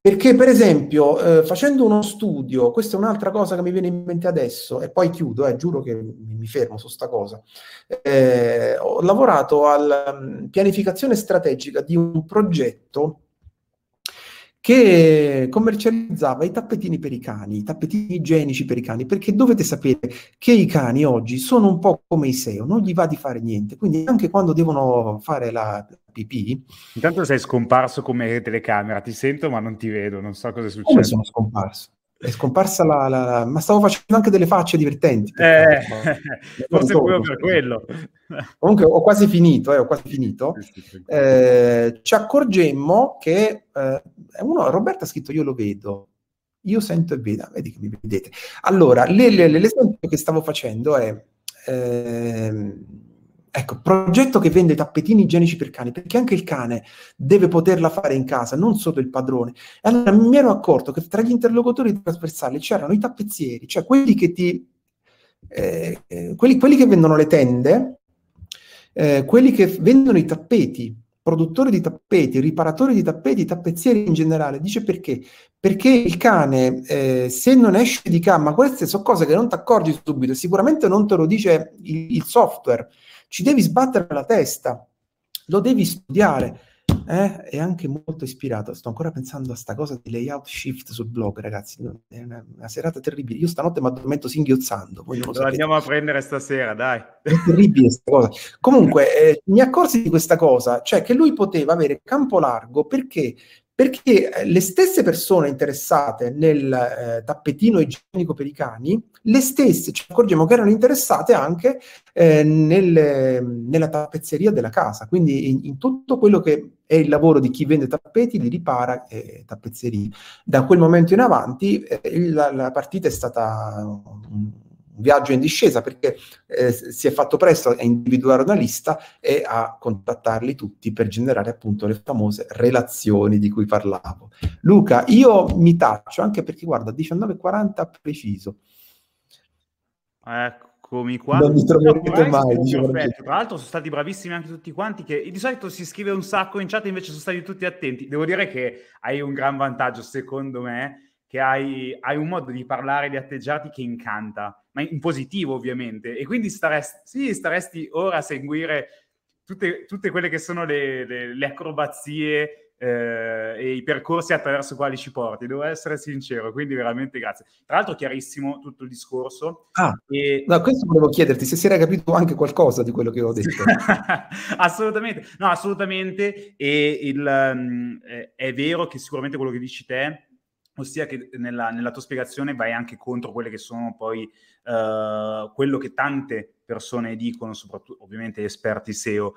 Perché, per esempio, eh, facendo uno studio, questa è un'altra cosa che mi viene in mente adesso, e poi chiudo, eh, giuro che mi fermo su sta cosa. Eh, ho lavorato alla mm, pianificazione strategica di un progetto che commercializzava i tappetini per i cani, i tappetini igienici per i cani, perché dovete sapere che i cani oggi sono un po' come i SEO, non gli va di fare niente, quindi anche quando devono fare la pipì... Intanto sei scomparso come telecamera, ti sento ma non ti vedo, non so cosa è successo. Come sono scomparso? È scomparsa la, la, Ma stavo facendo anche delle facce divertenti. Eh, forse proprio per quello. Comunque ho quasi finito, eh, ho quasi finito. Eh, ci accorgemmo che... Eh, uno, Roberto ha scritto io lo vedo. Io sento e vedo. Vedi che mi vedete. Allora, l'esempio che stavo facendo è... Ehm, Ecco, progetto che vende tappetini igienici per cani, perché anche il cane deve poterla fare in casa, non solo il padrone. E allora mi ero accorto che tra gli interlocutori trasversali c'erano i tappezzieri, cioè quelli che ti... Eh, eh, quelli, quelli, che vendono le tende, eh, quelli che vendono i tappeti, produttori di tappeti, riparatori di tappeti, tappezzieri in generale. Dice perché? Perché il cane, eh, se non esce di casa, ma queste sono cose che non ti accorgi subito, sicuramente non te lo dice il, il software, ci devi sbattere la testa, lo devi studiare. Eh? È anche molto ispirato. Sto ancora pensando a sta cosa di layout shift sul blog, ragazzi. È una, una serata terribile. Io stanotte mi addormento singhiozzando. Voi lo, lo andiamo a prendere stasera, dai. È terribile questa cosa. Comunque, eh, mi accorsi di questa cosa, cioè che lui poteva avere campo largo perché perché eh, le stesse persone interessate nel eh, tappetino igienico per i cani, le stesse ci accorgiamo che erano interessate anche eh, nelle, nella tappezzeria della casa, quindi in, in, tutto quello che è il lavoro di chi vende tappeti, li ripara e eh, tappezzerie. Da quel momento in avanti eh, la, la, partita è stata un, viaggio in discesa perché eh, si è fatto presto a individuare una lista e a contattarli tutti per generare appunto le famose relazioni di cui parlavo. Luca, io mi taccio anche perché guarda, 19.40 preciso. Eccomi qua. Non mi troverete no, mai. Diciamo Tra l'altro sono stati bravissimi anche tutti quanti che di solito si scrive un sacco in chat invece sono stati tutti attenti. Devo dire che hai un gran vantaggio secondo me che hai, hai, un modo di parlare, di atteggiarti che incanta, ma in positivo ovviamente. E quindi staresti, sì, staresti ora a seguire tutte, tutte, quelle che sono le, le, le acrobazie eh, e i percorsi attraverso i quali ci porti, devo essere sincero, quindi veramente grazie. Tra l'altro chiarissimo tutto il discorso. Ah, e... no, questo volevo chiederti, se si era capito anche qualcosa di quello che ho detto. assolutamente, no, assolutamente. E il, um, è vero che sicuramente quello che dici te ossia che nella, nella, tua spiegazione vai anche contro quelle che sono poi uh, quello che tante persone dicono, soprattutto ovviamente gli esperti SEO.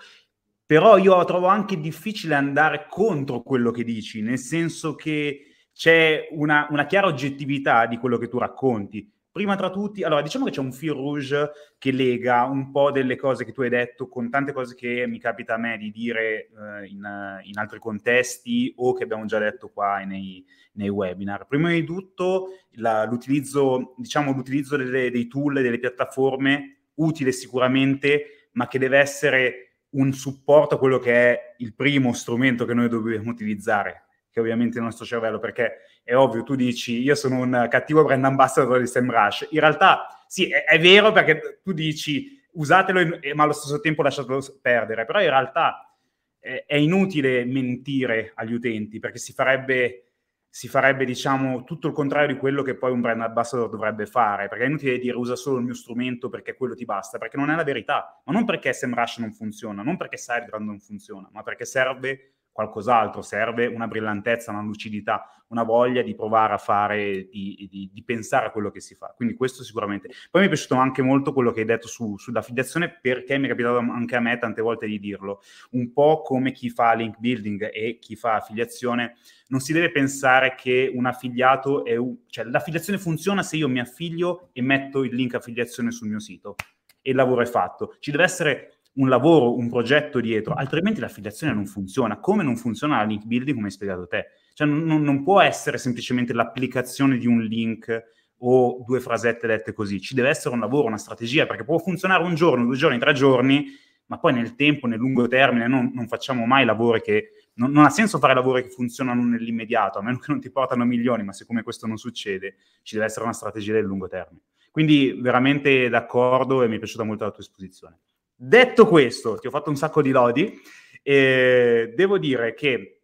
Però io trovo anche difficile andare contro quello che dici, nel senso che c'è una, una chiara oggettività di quello che tu racconti. Prima tra tutti, allora diciamo che c'è un fil rouge che lega un po' delle cose che tu hai detto con tante cose che mi capita a me di dire eh, in, in, altri contesti o che abbiamo già detto qua nei, nei webinar. Prima di tutto la, l'utilizzo, diciamo, l'utilizzo delle, dei tool, delle piattaforme, utile sicuramente, ma che deve essere un supporto a quello che è il primo strumento che noi dobbiamo utilizzare, che ovviamente il nostro cervello, perché è ovvio, tu dici io sono un cattivo brand ambassador di Sam Rush. In realtà sì, è, è vero perché tu dici usatelo, in, ma allo stesso tempo lasciatelo perdere, però in realtà è, è inutile mentire agli utenti perché si farebbe si farebbe diciamo tutto il contrario di quello che poi un brand ambassador dovrebbe fare perché è inutile dire usa solo il mio strumento perché quello ti basta perché non è la verità ma non perché Rush non funziona non perché SiteGround non funziona ma perché serve qualcos'altro, serve una brillantezza, una lucidità, una voglia di provare a fare, di, di, di, pensare a quello che si fa. Quindi questo sicuramente. Poi mi è piaciuto anche molto quello che hai detto su, sull'affiliazione perché mi è capitato anche a me tante volte di dirlo, un po' come chi fa link building e chi fa affiliazione, non si deve pensare che un affiliato è un... cioè l'affiliazione funziona se io mi affilio e metto il link affiliazione sul mio sito e il lavoro è fatto. Ci deve essere un lavoro, un progetto dietro, altrimenti l'affiliazione non funziona. Come non funziona la link building, come hai spiegato te? Cioè, non, non può essere semplicemente l'applicazione di un link o due frasette dette così. Ci deve essere un lavoro, una strategia, perché può funzionare un giorno, due giorni, tre giorni, ma poi nel tempo, nel lungo termine, non, non facciamo mai lavori che... Non, non, ha senso fare lavori che funzionano nell'immediato, a meno che non ti portano milioni, ma siccome questo non succede, ci deve essere una strategia del lungo termine. Quindi veramente d'accordo e mi è piaciuta molto la tua esposizione. Detto questo, ti ho fatto un sacco di lodi e devo dire che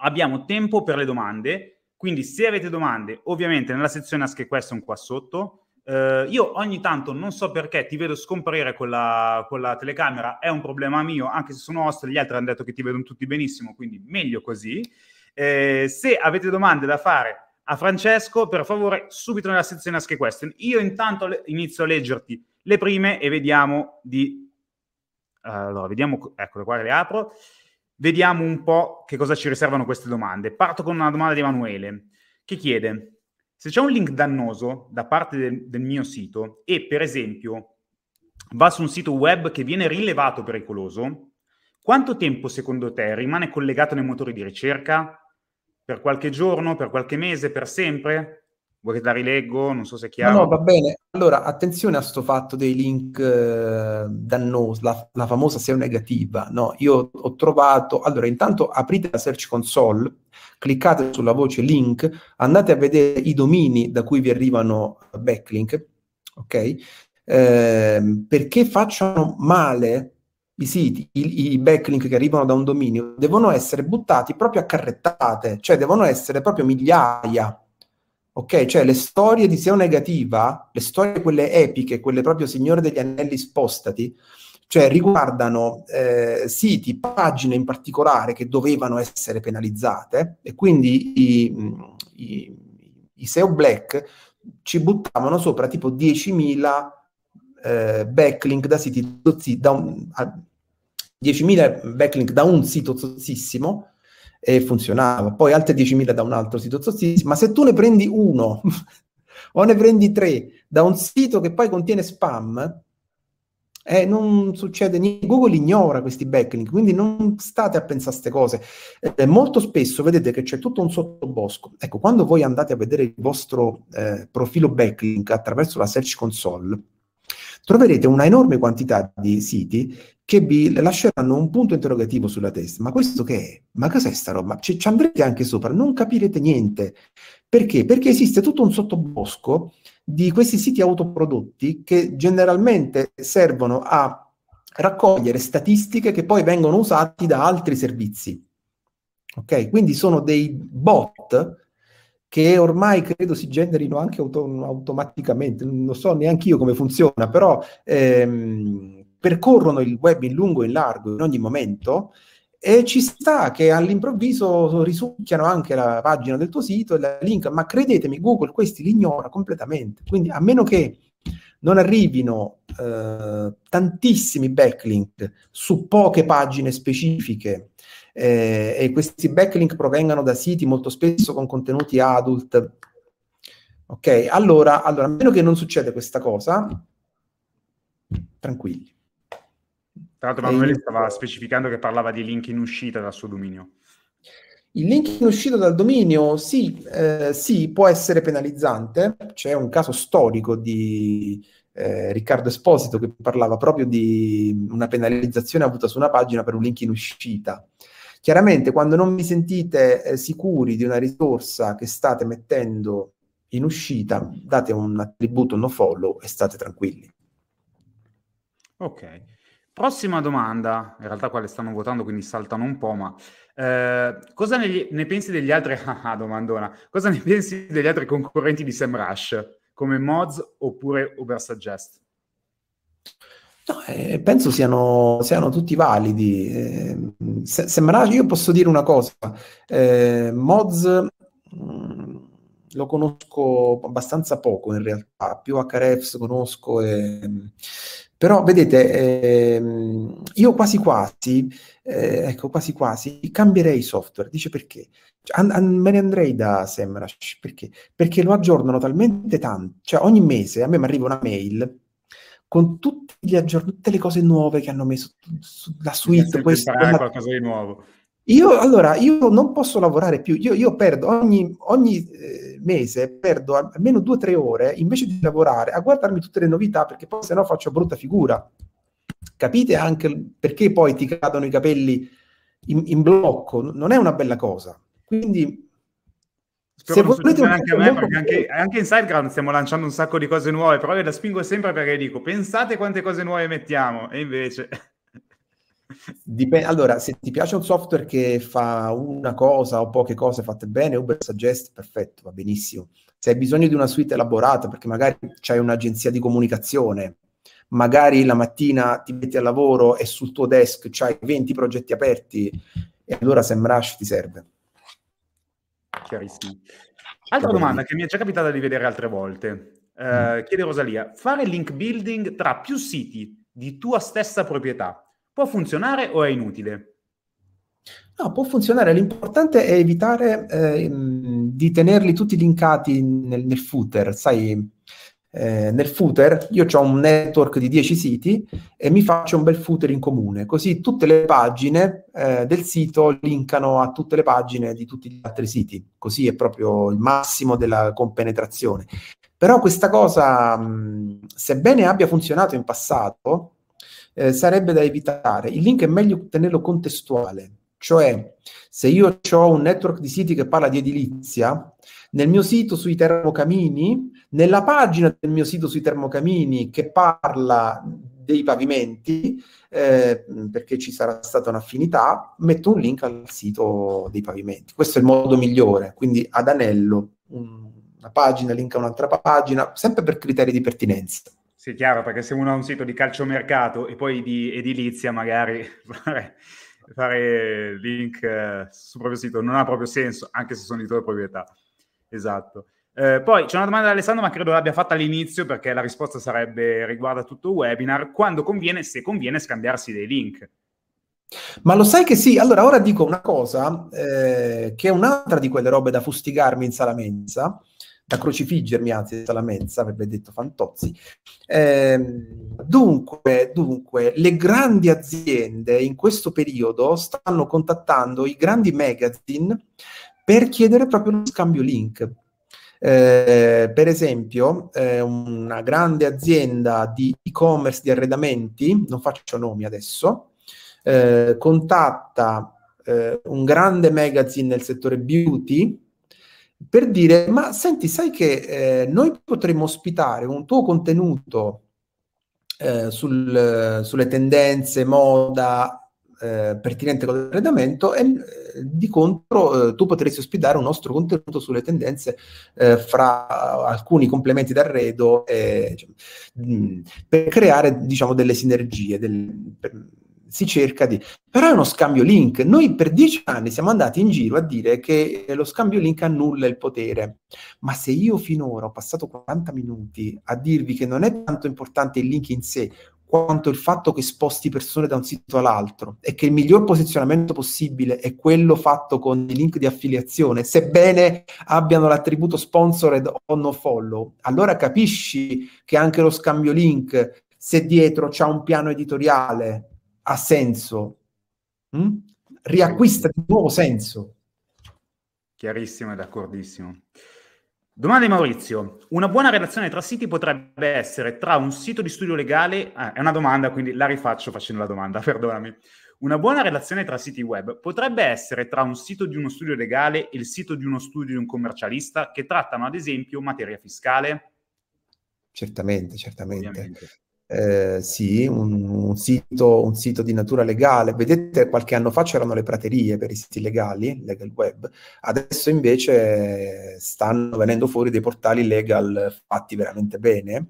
abbiamo tempo per le domande, quindi se avete domande, ovviamente nella sezione Ask a Question qua sotto, eh, io ogni tanto non so perché ti vedo scomparire con la, con la, telecamera, è un problema mio, anche se sono host, gli altri hanno detto che ti vedono tutti benissimo, quindi meglio così. Eh, se avete domande da fare a Francesco, per favore, subito nella sezione Ask a Question. Io intanto le- inizio a leggerti le prime e vediamo di allora, vediamo, eccole qua, le apro. Vediamo un po' che cosa ci riservano queste domande. Parto con una domanda di Emanuele, che chiede se c'è un link dannoso da parte del, del mio sito e, per esempio, va su un sito web che viene rilevato pericoloso, quanto tempo secondo te rimane collegato nei motori di ricerca? Per qualche giorno, per qualche mese, per sempre? Vuoi che la rileggo? Non so se è chiaro. No, no va bene. Allora, attenzione a questo fatto dei link eh, dannosi, la, la, famosa SEO negativa. No, io ho trovato... Allora, intanto aprite la Search Console, cliccate sulla voce link, andate a vedere i domini da cui vi arrivano eh, backlink, ok? Eh, perché facciano male i siti, i, i, backlink che arrivano da un dominio, devono essere buttati proprio a carrettate, cioè devono essere proprio migliaia Ok? Cioè le storie di Seo Negativa, le storie quelle epiche, quelle proprio Signore degli Anelli spostati, cioè riguardano eh, siti, pagine in particolare che dovevano essere penalizzate e quindi i, i, i SEO black ci buttavano sopra tipo 10.000 eh, backlink da siti da un, 10.000 backlink da un sito tozzissimo e funzionava, poi altre 10.000 da un altro sito ma se tu ne prendi uno o ne prendi tre da un sito che poi contiene spam, eh, non succede niente. Google ignora questi backlink, quindi non state a pensare a queste cose. Eh, molto spesso vedete che c'è tutto un sottobosco. Ecco, quando voi andate a vedere il vostro eh, profilo backlink attraverso la Search Console, troverete una enorme quantità di siti che vi lasceranno un punto interrogativo sulla testa. Ma questo che è? Ma cos'è sta roba? Ci, ci andrete anche sopra, non capirete niente. Perché? Perché esiste tutto un sottobosco di questi siti autoprodotti che generalmente servono a raccogliere statistiche che poi vengono usate da altri servizi. Ok? Quindi sono dei bot che ormai credo si generino anche auto- automaticamente, non so neanche io come funziona, però ehm, percorrono il web in lungo e in largo in ogni momento e ci sta che all'improvviso risucchiano anche la pagina del tuo sito e la link, ma credetemi, Google questi li ignora completamente. Quindi a meno che non arrivino eh, tantissimi backlink su poche pagine specifiche eh, e questi backlink provengano da siti molto spesso con contenuti adult. Ok, allora, allora a meno che non succeda questa cosa, tranquilli. Tra l'altro Emanuele in... stava specificando che parlava di link in uscita dal suo dominio. Il link in uscita dal dominio sì, eh, sì può essere penalizzante. C'è un caso storico di eh, Riccardo Esposito che parlava proprio di una penalizzazione avuta su una pagina per un link in uscita. Chiaramente quando non vi sentite eh, sicuri di una risorsa che state mettendo in uscita, date un attributo no follow e state tranquilli. Ok. Prossima domanda, in realtà qua le stanno votando quindi saltano un po', ma eh, cosa ne, ne, pensi degli altri, ah, ah, domandona, cosa ne pensi degli altri concorrenti di SEMrush, come Moz oppure Ubersuggest? No, eh, penso siano, siano, tutti validi. Eh, Sam io posso dire una cosa, eh, Mods... Mh, mm, lo conosco abbastanza poco in realtà, più HRFs conosco, e... però vedete, ehm, io quasi quasi, eh, ecco quasi quasi, cambierei software, dice perché? Cioè, an- an- me ne andrei da Semrush, perché? Perché lo aggiornano talmente tanto, cioè ogni mese a me mi arriva una mail con tutti gli aggiorn- tutte le cose nuove che hanno messo, la suite, questo, quella... qualcosa di nuovo. Io allora, io non posso lavorare più, io, io perdo ogni, ogni eh, mese, perdo almeno due o tre ore invece di lavorare a guardarmi tutte le novità perché poi se no faccio brutta figura. Capite anche perché poi ti cadono i capelli in, in blocco, non è una bella cosa. Quindi se volete anche a me, perché anche, anche in Sideground stiamo lanciando un sacco di cose nuove, però io la spingo sempre perché dico, pensate quante cose nuove mettiamo, e invece... Dip- allora, se ti piace un software che fa una cosa o poche cose fatte bene, Uber Suggest, perfetto, va benissimo. Se hai bisogno di una suite elaborata, perché magari c'hai un'agenzia di comunicazione, magari la mattina ti metti al lavoro e sul tuo desk c'hai 20 progetti aperti, e allora SEMrush ti serve. Chiarissimo. Altra domanda che mi è già capitata di vedere altre volte. Eh, mm. chiede Rosalia, fare link building tra più siti di tua stessa proprietà Può funzionare o è inutile? No, può funzionare. L'importante è evitare eh, di tenerli tutti linkati nel, nel footer. Sai, eh, nel footer io ho un network di 10 siti e mi faccio un bel footer in comune, così tutte le pagine eh, del sito linkano a tutte le pagine di tutti gli altri siti, così è proprio il massimo della compenetrazione. Però questa cosa, mh, sebbene abbia funzionato in passato, eh, sarebbe da evitare. Il link è meglio tenerlo contestuale, cioè se io ho un network di siti che parla di edilizia, nel mio sito sui termocamini, nella pagina del mio sito sui termocamini che parla dei pavimenti, eh, perché ci sarà stata un'affinità, metto un link al sito dei pavimenti. Questo è il modo migliore, quindi ad anello una pagina, link a un'altra pagina, sempre per criteri di pertinenza. Sì, chiaro, perché se uno ha un sito di calciomercato e poi di edilizia, magari fare, fare link eh, sul proprio sito non ha proprio senso, anche se sono di tua proprietà. Esatto. Eh, poi c'è una domanda da Alessandro, ma credo l'abbia fatta all'inizio perché la risposta sarebbe riguarda tutto il webinar. Quando conviene, se conviene, scambiarsi dei link? Ma lo sai che sì? Allora, ora dico una cosa eh, che è un'altra di quelle robe da fustigarmi in sala mensa da crocifiggermi, anzi, dalla mensa, avrebbe detto Fantozzi. Eh, dunque, dunque, le grandi aziende in questo periodo stanno contattando i grandi magazine per chiedere proprio lo scambio link. Eh, per esempio, eh, una grande azienda di e-commerce di arredamenti, non faccio nomi adesso, eh, contatta eh, un grande magazine nel settore beauty per dire, ma senti, sai che eh, noi potremmo ospitare un tuo contenuto eh, sul, sulle tendenze, moda, eh, pertinente con l'arredamento e eh, di contro eh, tu potresti ospitare un nostro contenuto sulle tendenze eh, fra alcuni complementi d'arredo e, cioè, mh, mm, per creare diciamo delle sinergie del, per, si cerca di... Però è uno scambio link. Noi per dieci anni siamo andati in giro a dire che lo scambio link annulla il potere. Ma se io finora ho passato 40 minuti a dirvi che non è tanto importante il link in sé, quanto il fatto che sposti persone da un sito all'altro e che il miglior posizionamento possibile è quello fatto con i link di affiliazione, sebbene abbiano l'attributo sponsored o no follow, allora capisci che anche lo scambio link, se dietro c'è un piano editoriale ha senso, mh? Hm? riacquista di nuovo senso. Chiarissimo e d'accordissimo. Domanda di Maurizio. Una buona relazione tra siti potrebbe essere tra un sito di studio legale... Ah, è una domanda, quindi la rifaccio facendo la domanda, perdonami. Una buona relazione tra siti web potrebbe essere tra un sito di uno studio legale e il sito di uno studio di un commercialista che trattano, ad esempio, materia fiscale? Certamente, certamente. Ovviamente eh, sì, un, un, sito, un, sito, di natura legale. Vedete, qualche anno fa c'erano le praterie per i siti legali, legal web, adesso invece stanno venendo fuori dei portali legal fatti veramente bene.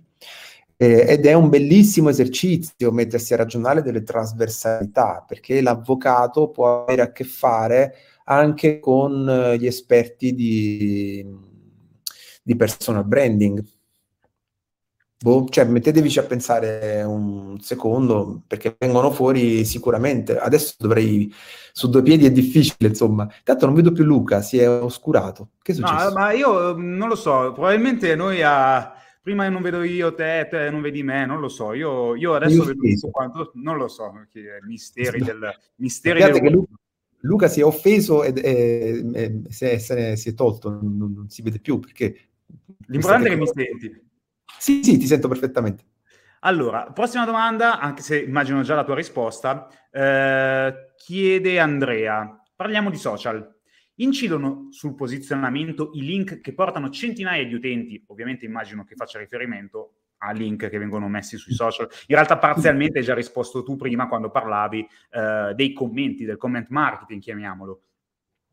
Eh, ed è un bellissimo esercizio mettersi a ragionare delle trasversalità, perché l'avvocato può avere a che fare anche con eh, gli esperti di, di personal branding Boh, cioè mettetevici a pensare un secondo perché vengono fuori sicuramente. Adesso dovrei su due piedi è difficile, insomma. Tanto non vedo più Luca, si è oscurato. Che è successo? No, ma io mm, non lo so, probabilmente noi a prima non vedo io te, te non vedi me, non lo so. Io, io adesso io vedo tutto quanto, non lo so, che misteri del misteri Sappiate del... Luca, Luca si è offeso e, e, e, e se, se ne, si è tolto, non, non, si vede più perché l'importante è che mi senti. Sì, sì, ti sento perfettamente. Allora, prossima domanda, anche se immagino già la tua risposta, eh, chiede Andrea, parliamo di social. Incidono sul posizionamento i link che portano centinaia di utenti, ovviamente immagino che faccia riferimento a link che vengono messi sui social. In realtà parzialmente hai già risposto tu prima quando parlavi eh, dei commenti, del comment marketing, chiamiamolo.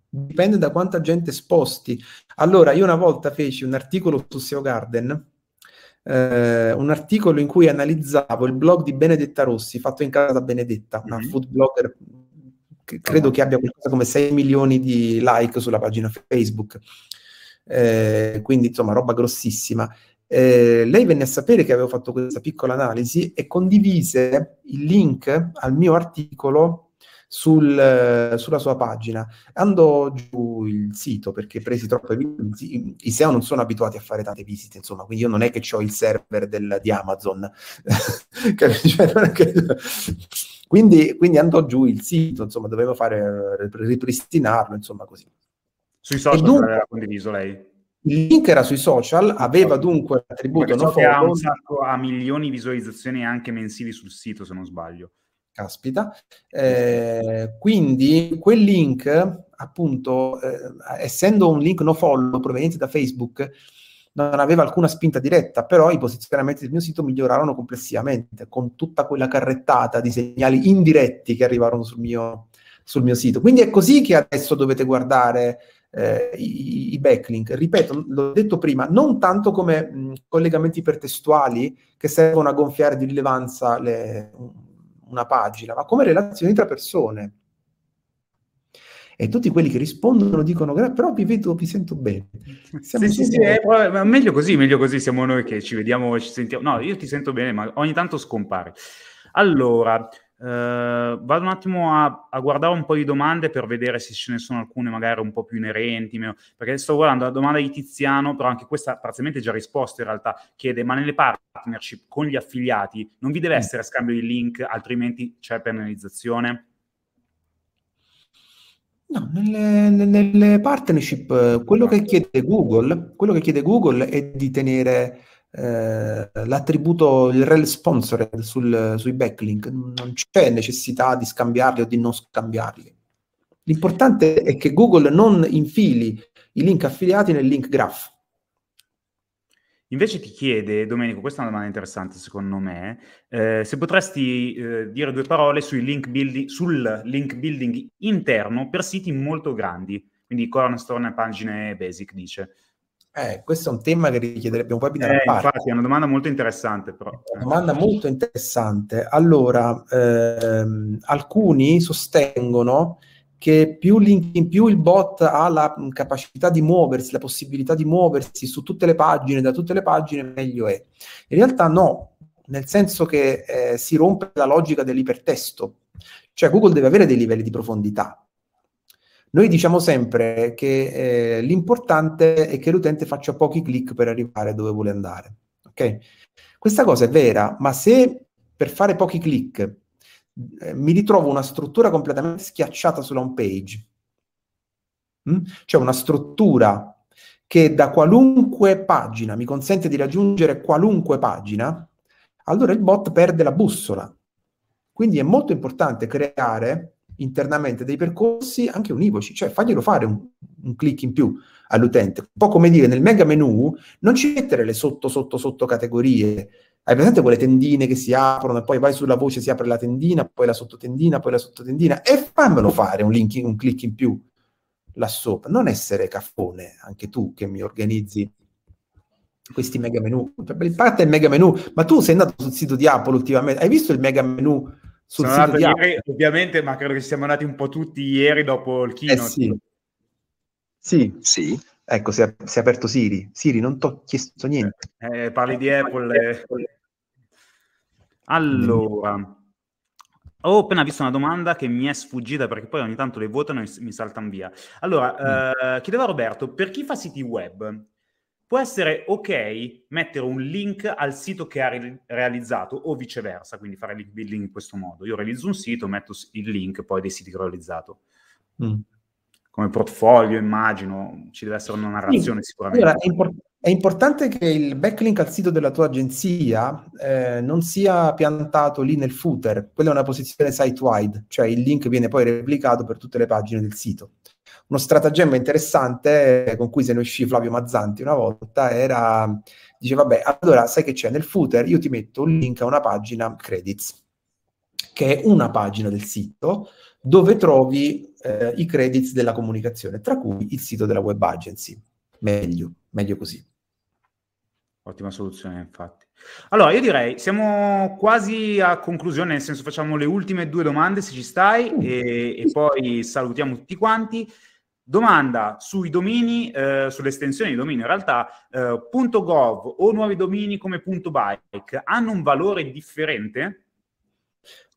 Dipende da quanta gente sposti. Allora, io una volta feci un articolo su SEO Garden eh, un articolo in cui analizzavo il blog di Benedetta Rossi, fatto in casa da Benedetta, una mm-hmm. food blogger che credo che abbia qualcosa come 6 milioni di like sulla pagina Facebook. Eh, quindi insomma roba grossissima. Eh, lei venne a sapere che avevo fatto questa piccola analisi e condivise il link al mio articolo sul, eh, sulla sua pagina. Andò giù il sito perché presi troppe visite. I SEO non sono abituati a fare tante visite, insomma, quindi io non è che ho il server del, di Amazon. Cioè, quindi, quindi, andò giù il sito, insomma, dovevo fare, eh, ripristinarlo, insomma, così. Sui social dunque, aveva condiviso lei? Il link era sui social, aveva dunque attribuito no che ha un sacco, ha milioni di visualizzazioni anche mensili sul sito, se non sbaglio. Caspita. Eh, quindi quel link, appunto, eh, essendo un link no follow proveniente da Facebook, non aveva alcuna spinta diretta, però i posizionamenti del mio sito migliorarono complessivamente, con tutta quella carrettata di segnali indiretti che arrivarono sul mio, sul mio sito. Quindi è così che adesso dovete guardare eh, i, i, backlink. Ripeto, l'ho detto prima, non tanto come mh, collegamenti ipertestuali che servono a gonfiare di rilevanza le, una pagina, ma come relazioni tra persone. E tutti quelli che rispondono dicono, però vi vedo, vi sento bene. Siamo sì, sì, sì, eh, ma meglio così, meglio così, siamo noi che ci vediamo, ci sentiamo. No, io ti sento bene, ma ogni tanto scompare. Allora, Uh, vado un attimo a, a, guardare un po' di domande per vedere se ce ne sono alcune magari un po' più inerenti, meno, perché sto guardando la domanda di Tiziano, però anche questa parzialmente già risposta in realtà, chiede ma nelle partnership con gli affiliati non vi deve mm. essere scambio di link, altrimenti c'è penalizzazione? No, nelle, nelle partnership eh, quello che chiede Google, quello che chiede Google è di tenere eh, l'attributo, il rel sponsored sul, sui backlink, non c'è necessità di scambiarli o di non scambiarli. L'importante è che Google non infili i link affiliati nel link graph. Invece ti chiede, Domenico, questa è una domanda interessante secondo me, eh, se potresti eh, dire due parole link building, sul link building interno per siti molto grandi, quindi cornerstone e pagine basic dice. Eh, questo è un tema che richiederebbe un webinar eh, a parte. Infatti, è una domanda molto interessante, però. Una domanda molto interessante. Allora, ehm, alcuni sostengono che più LinkedIn, più il bot ha la capacità di muoversi, la possibilità di muoversi su tutte le pagine, da tutte le pagine, meglio è. In realtà no, nel senso che eh, si rompe la logica dell'ipertesto. Cioè Google deve avere dei livelli di profondità, noi diciamo sempre che eh, l'importante è che l'utente faccia pochi clic per arrivare dove vuole andare. Okay? Questa cosa è vera, ma se per fare pochi clic eh, mi ritrovo una struttura completamente schiacciata sulla home page, mh? Mm? cioè una struttura che da qualunque pagina mi consente di raggiungere qualunque pagina, allora il bot perde la bussola. Quindi è molto importante creare internamente dei percorsi anche univoci, cioè faglielo fare un, un clic in più all'utente. Un po' come dire, nel mega menu non ci mettere le sotto sotto sotto categorie. Hai presente quelle tendine che si aprono e poi vai sulla voce, si apre la tendina, poi la sottotendina, poi la sottotendina e fammelo fare un, link, un click in più là sopra. Non essere caffone, anche tu che mi organizzi questi mega menu. Per parte il mega menu, ma tu sei andato sul sito di Apple ultimamente, hai visto il mega menu sul Sono sito ieri, ovviamente, ma credo che ci siamo andati un po' tutti ieri dopo il eh keynote. Eh sì. sì. sì. Ecco, si è, si è, aperto Siri. Siri, non ti ho chiesto niente. Eh, parli di Apple. Allora, ho appena visto una domanda che mi è sfuggita perché poi ogni tanto le votano e mi saltano via. Allora, mm. eh, chiedeva Roberto, per chi fa siti web, può essere ok mettere un link al sito che ha re- realizzato o viceversa, quindi fare link building in questo modo. Io realizzo un sito, metto il link poi dei siti che ho realizzato. Mm. Come portfolio, immagino, ci deve essere una narrazione sì. sicuramente. Allora, è, import- è, importante che il backlink al sito della tua agenzia eh, non sia piantato lì nel footer, quella è una posizione site-wide, cioè il link viene poi replicato per tutte le pagine del sito uno stratagemma interessante con cui se ne uscì Flavio Mazzanti una volta era, dice vabbè, allora sai che c'è nel footer, io ti metto un link a una pagina credits, che è una pagina del sito dove trovi eh, i credits della comunicazione, tra cui il sito della web agency. Meglio, meglio così. Ottima soluzione, infatti. Allora, io direi, siamo quasi a conclusione, nel senso facciamo le ultime due domande, se ci stai, uh. e, e poi salutiamo tutti quanti. Domanda sui domini, eh, estensioni di dominio. In realtà, eh, .gov o nuovi domini come .bike hanno un valore differente?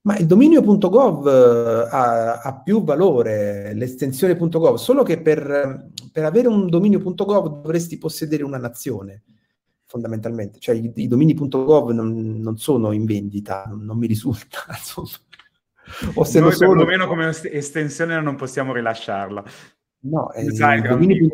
Ma il dominio.gov eh, ha, ha, più valore, l'estensione.gov, solo che per, per avere un dominio.gov dovresti possedere una nazione, fondamentalmente. Cioè i, i domini.gov non, non, sono in vendita, non, mi risulta, insomma. O se Noi sono... perlomeno come estensione non possiamo rilasciarla. No, eh, sai, domini,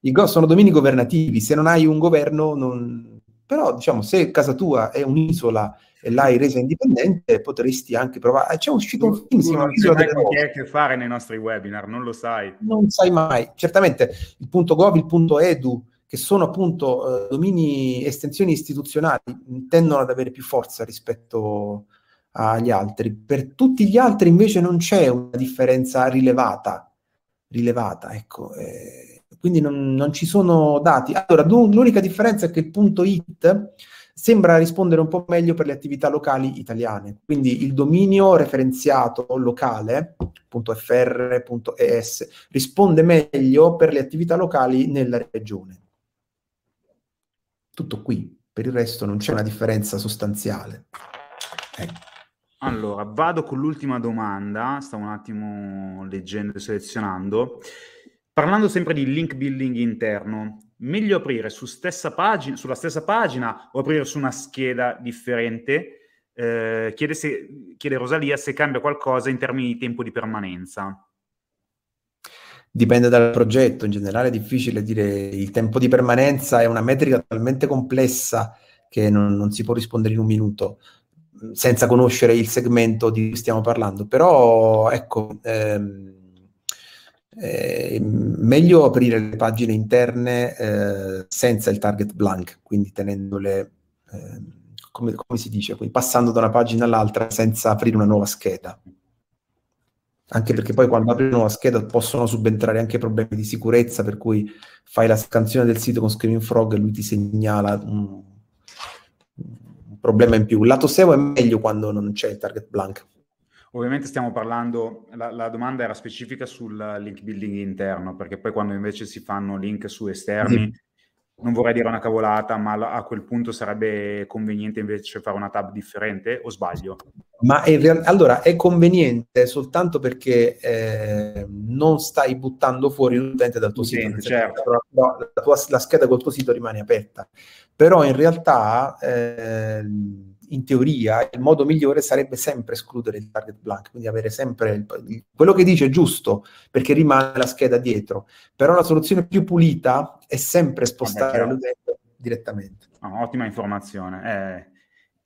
i go- sono domini governativi, se non hai un governo, non... però diciamo se casa tua è un'isola e l'hai resa indipendente, potresti anche provare. Eh, c'è uscito un film, non chiama Isola che è che fare nei nostri webinar, non lo sai. Non sai mai. Certamente il punto .gov, il punto .edu, che sono appunto eh, domini, estensioni istituzionali, tendono ad avere più forza rispetto agli altri. Per tutti gli altri invece non c'è una differenza rilevata rilevata. Ecco, eh, quindi non, non, ci sono dati. Allora, l'unica differenza è che il punto it sembra rispondere un po' meglio per le attività locali italiane. Quindi il dominio referenziato locale, .fr.es, risponde meglio per le attività locali nella regione. Tutto qui, per il resto non c'è una differenza sostanziale. Ecco. Allora, vado con l'ultima domanda, stavo un attimo leggendo e selezionando. Parlando sempre di link building interno, meglio aprire su stessa pagina, sulla stessa pagina o aprire su una scheda differente? Eh, chiede, se, chiede Rosalia se cambia qualcosa in termini di tempo di permanenza. Dipende dal progetto, in generale è difficile dire il tempo di permanenza è una metrica talmente complessa che non, non si può rispondere in un minuto senza conoscere il segmento di cui stiamo parlando, però ecco, ehm, eh, meglio aprire le pagine interne eh, senza il target blank, quindi tenendole, eh, come, come, si dice, quindi passando da una pagina all'altra senza aprire una nuova scheda. Anche perché poi quando apri una nuova scheda possono subentrare anche problemi di sicurezza, per cui fai la scansione del sito con Screaming Frog e lui ti segnala un, problema in più. Lato SEO è meglio quando non c'è il target blank. Ovviamente stiamo parlando, la, la, domanda era specifica sul link building interno, perché poi quando invece si fanno link su esterni, sì non vorrei dire una cavolata, ma a quel punto sarebbe conveniente invece fare una tab differente o sbaglio? Ma real- allora è conveniente soltanto perché eh, non stai buttando fuori l'utente dal tuo sì, sito. Certo. La, la, tua, la, scheda col tuo sito rimane aperta. Però in realtà eh, in teoria il modo migliore sarebbe sempre escludere il target blank, quindi avere sempre il, quello che dice è giusto perché rimane la scheda dietro, però la soluzione più pulita è sempre eh, spostare okay, l'utente direttamente. Oh, ottima informazione. Eh,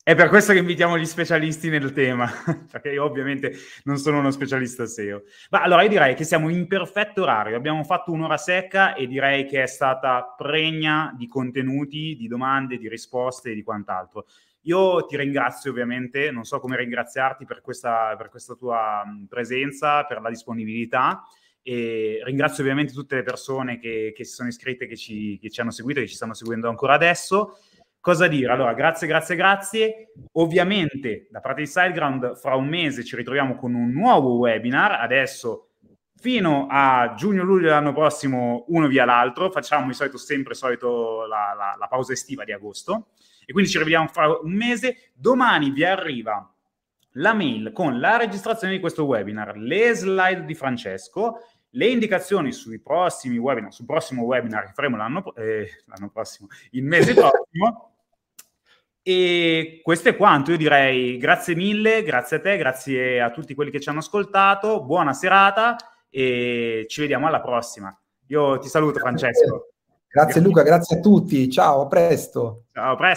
è per questo che invitiamo gli specialisti nel tema, perché io ovviamente non sono uno specialista SEO. Ma allora io direi che siamo in perfetto orario, abbiamo fatto un'ora secca e direi che è stata pregna di contenuti, di domande, di risposte e di quant'altro. Io ti ringrazio ovviamente, non so come ringraziarti per questa, per questa tua mm, presenza, per la disponibilità e ringrazio ovviamente tutte le persone che, che si sono iscritte, che ci, che ci hanno seguito e che ci stanno seguendo ancora adesso. Cosa dire? Allora, grazie, grazie, grazie. Ovviamente, da parte di Sideground, fra un mese ci ritroviamo con un nuovo webinar. Adesso, fino a giugno-luglio dell'anno prossimo, uno via l'altro. Facciamo di solito sempre solito la, la, la pausa estiva di agosto. E quindi ci rivediamo fra un mese. Domani vi arriva la mail con la registrazione di questo webinar, le slide di Francesco, le indicazioni sui prossimi webinar, sul prossimo webinar che faremo l'anno, eh, l'anno prossimo, il mese prossimo. E questo è quanto, io direi grazie mille, grazie a te, grazie a tutti quelli che ci hanno ascoltato, buona serata e ci vediamo alla prossima. Io ti saluto Francesco. Grazie, grazie Luca, grazie a tutti, ciao, a presto. Ciao, a presto.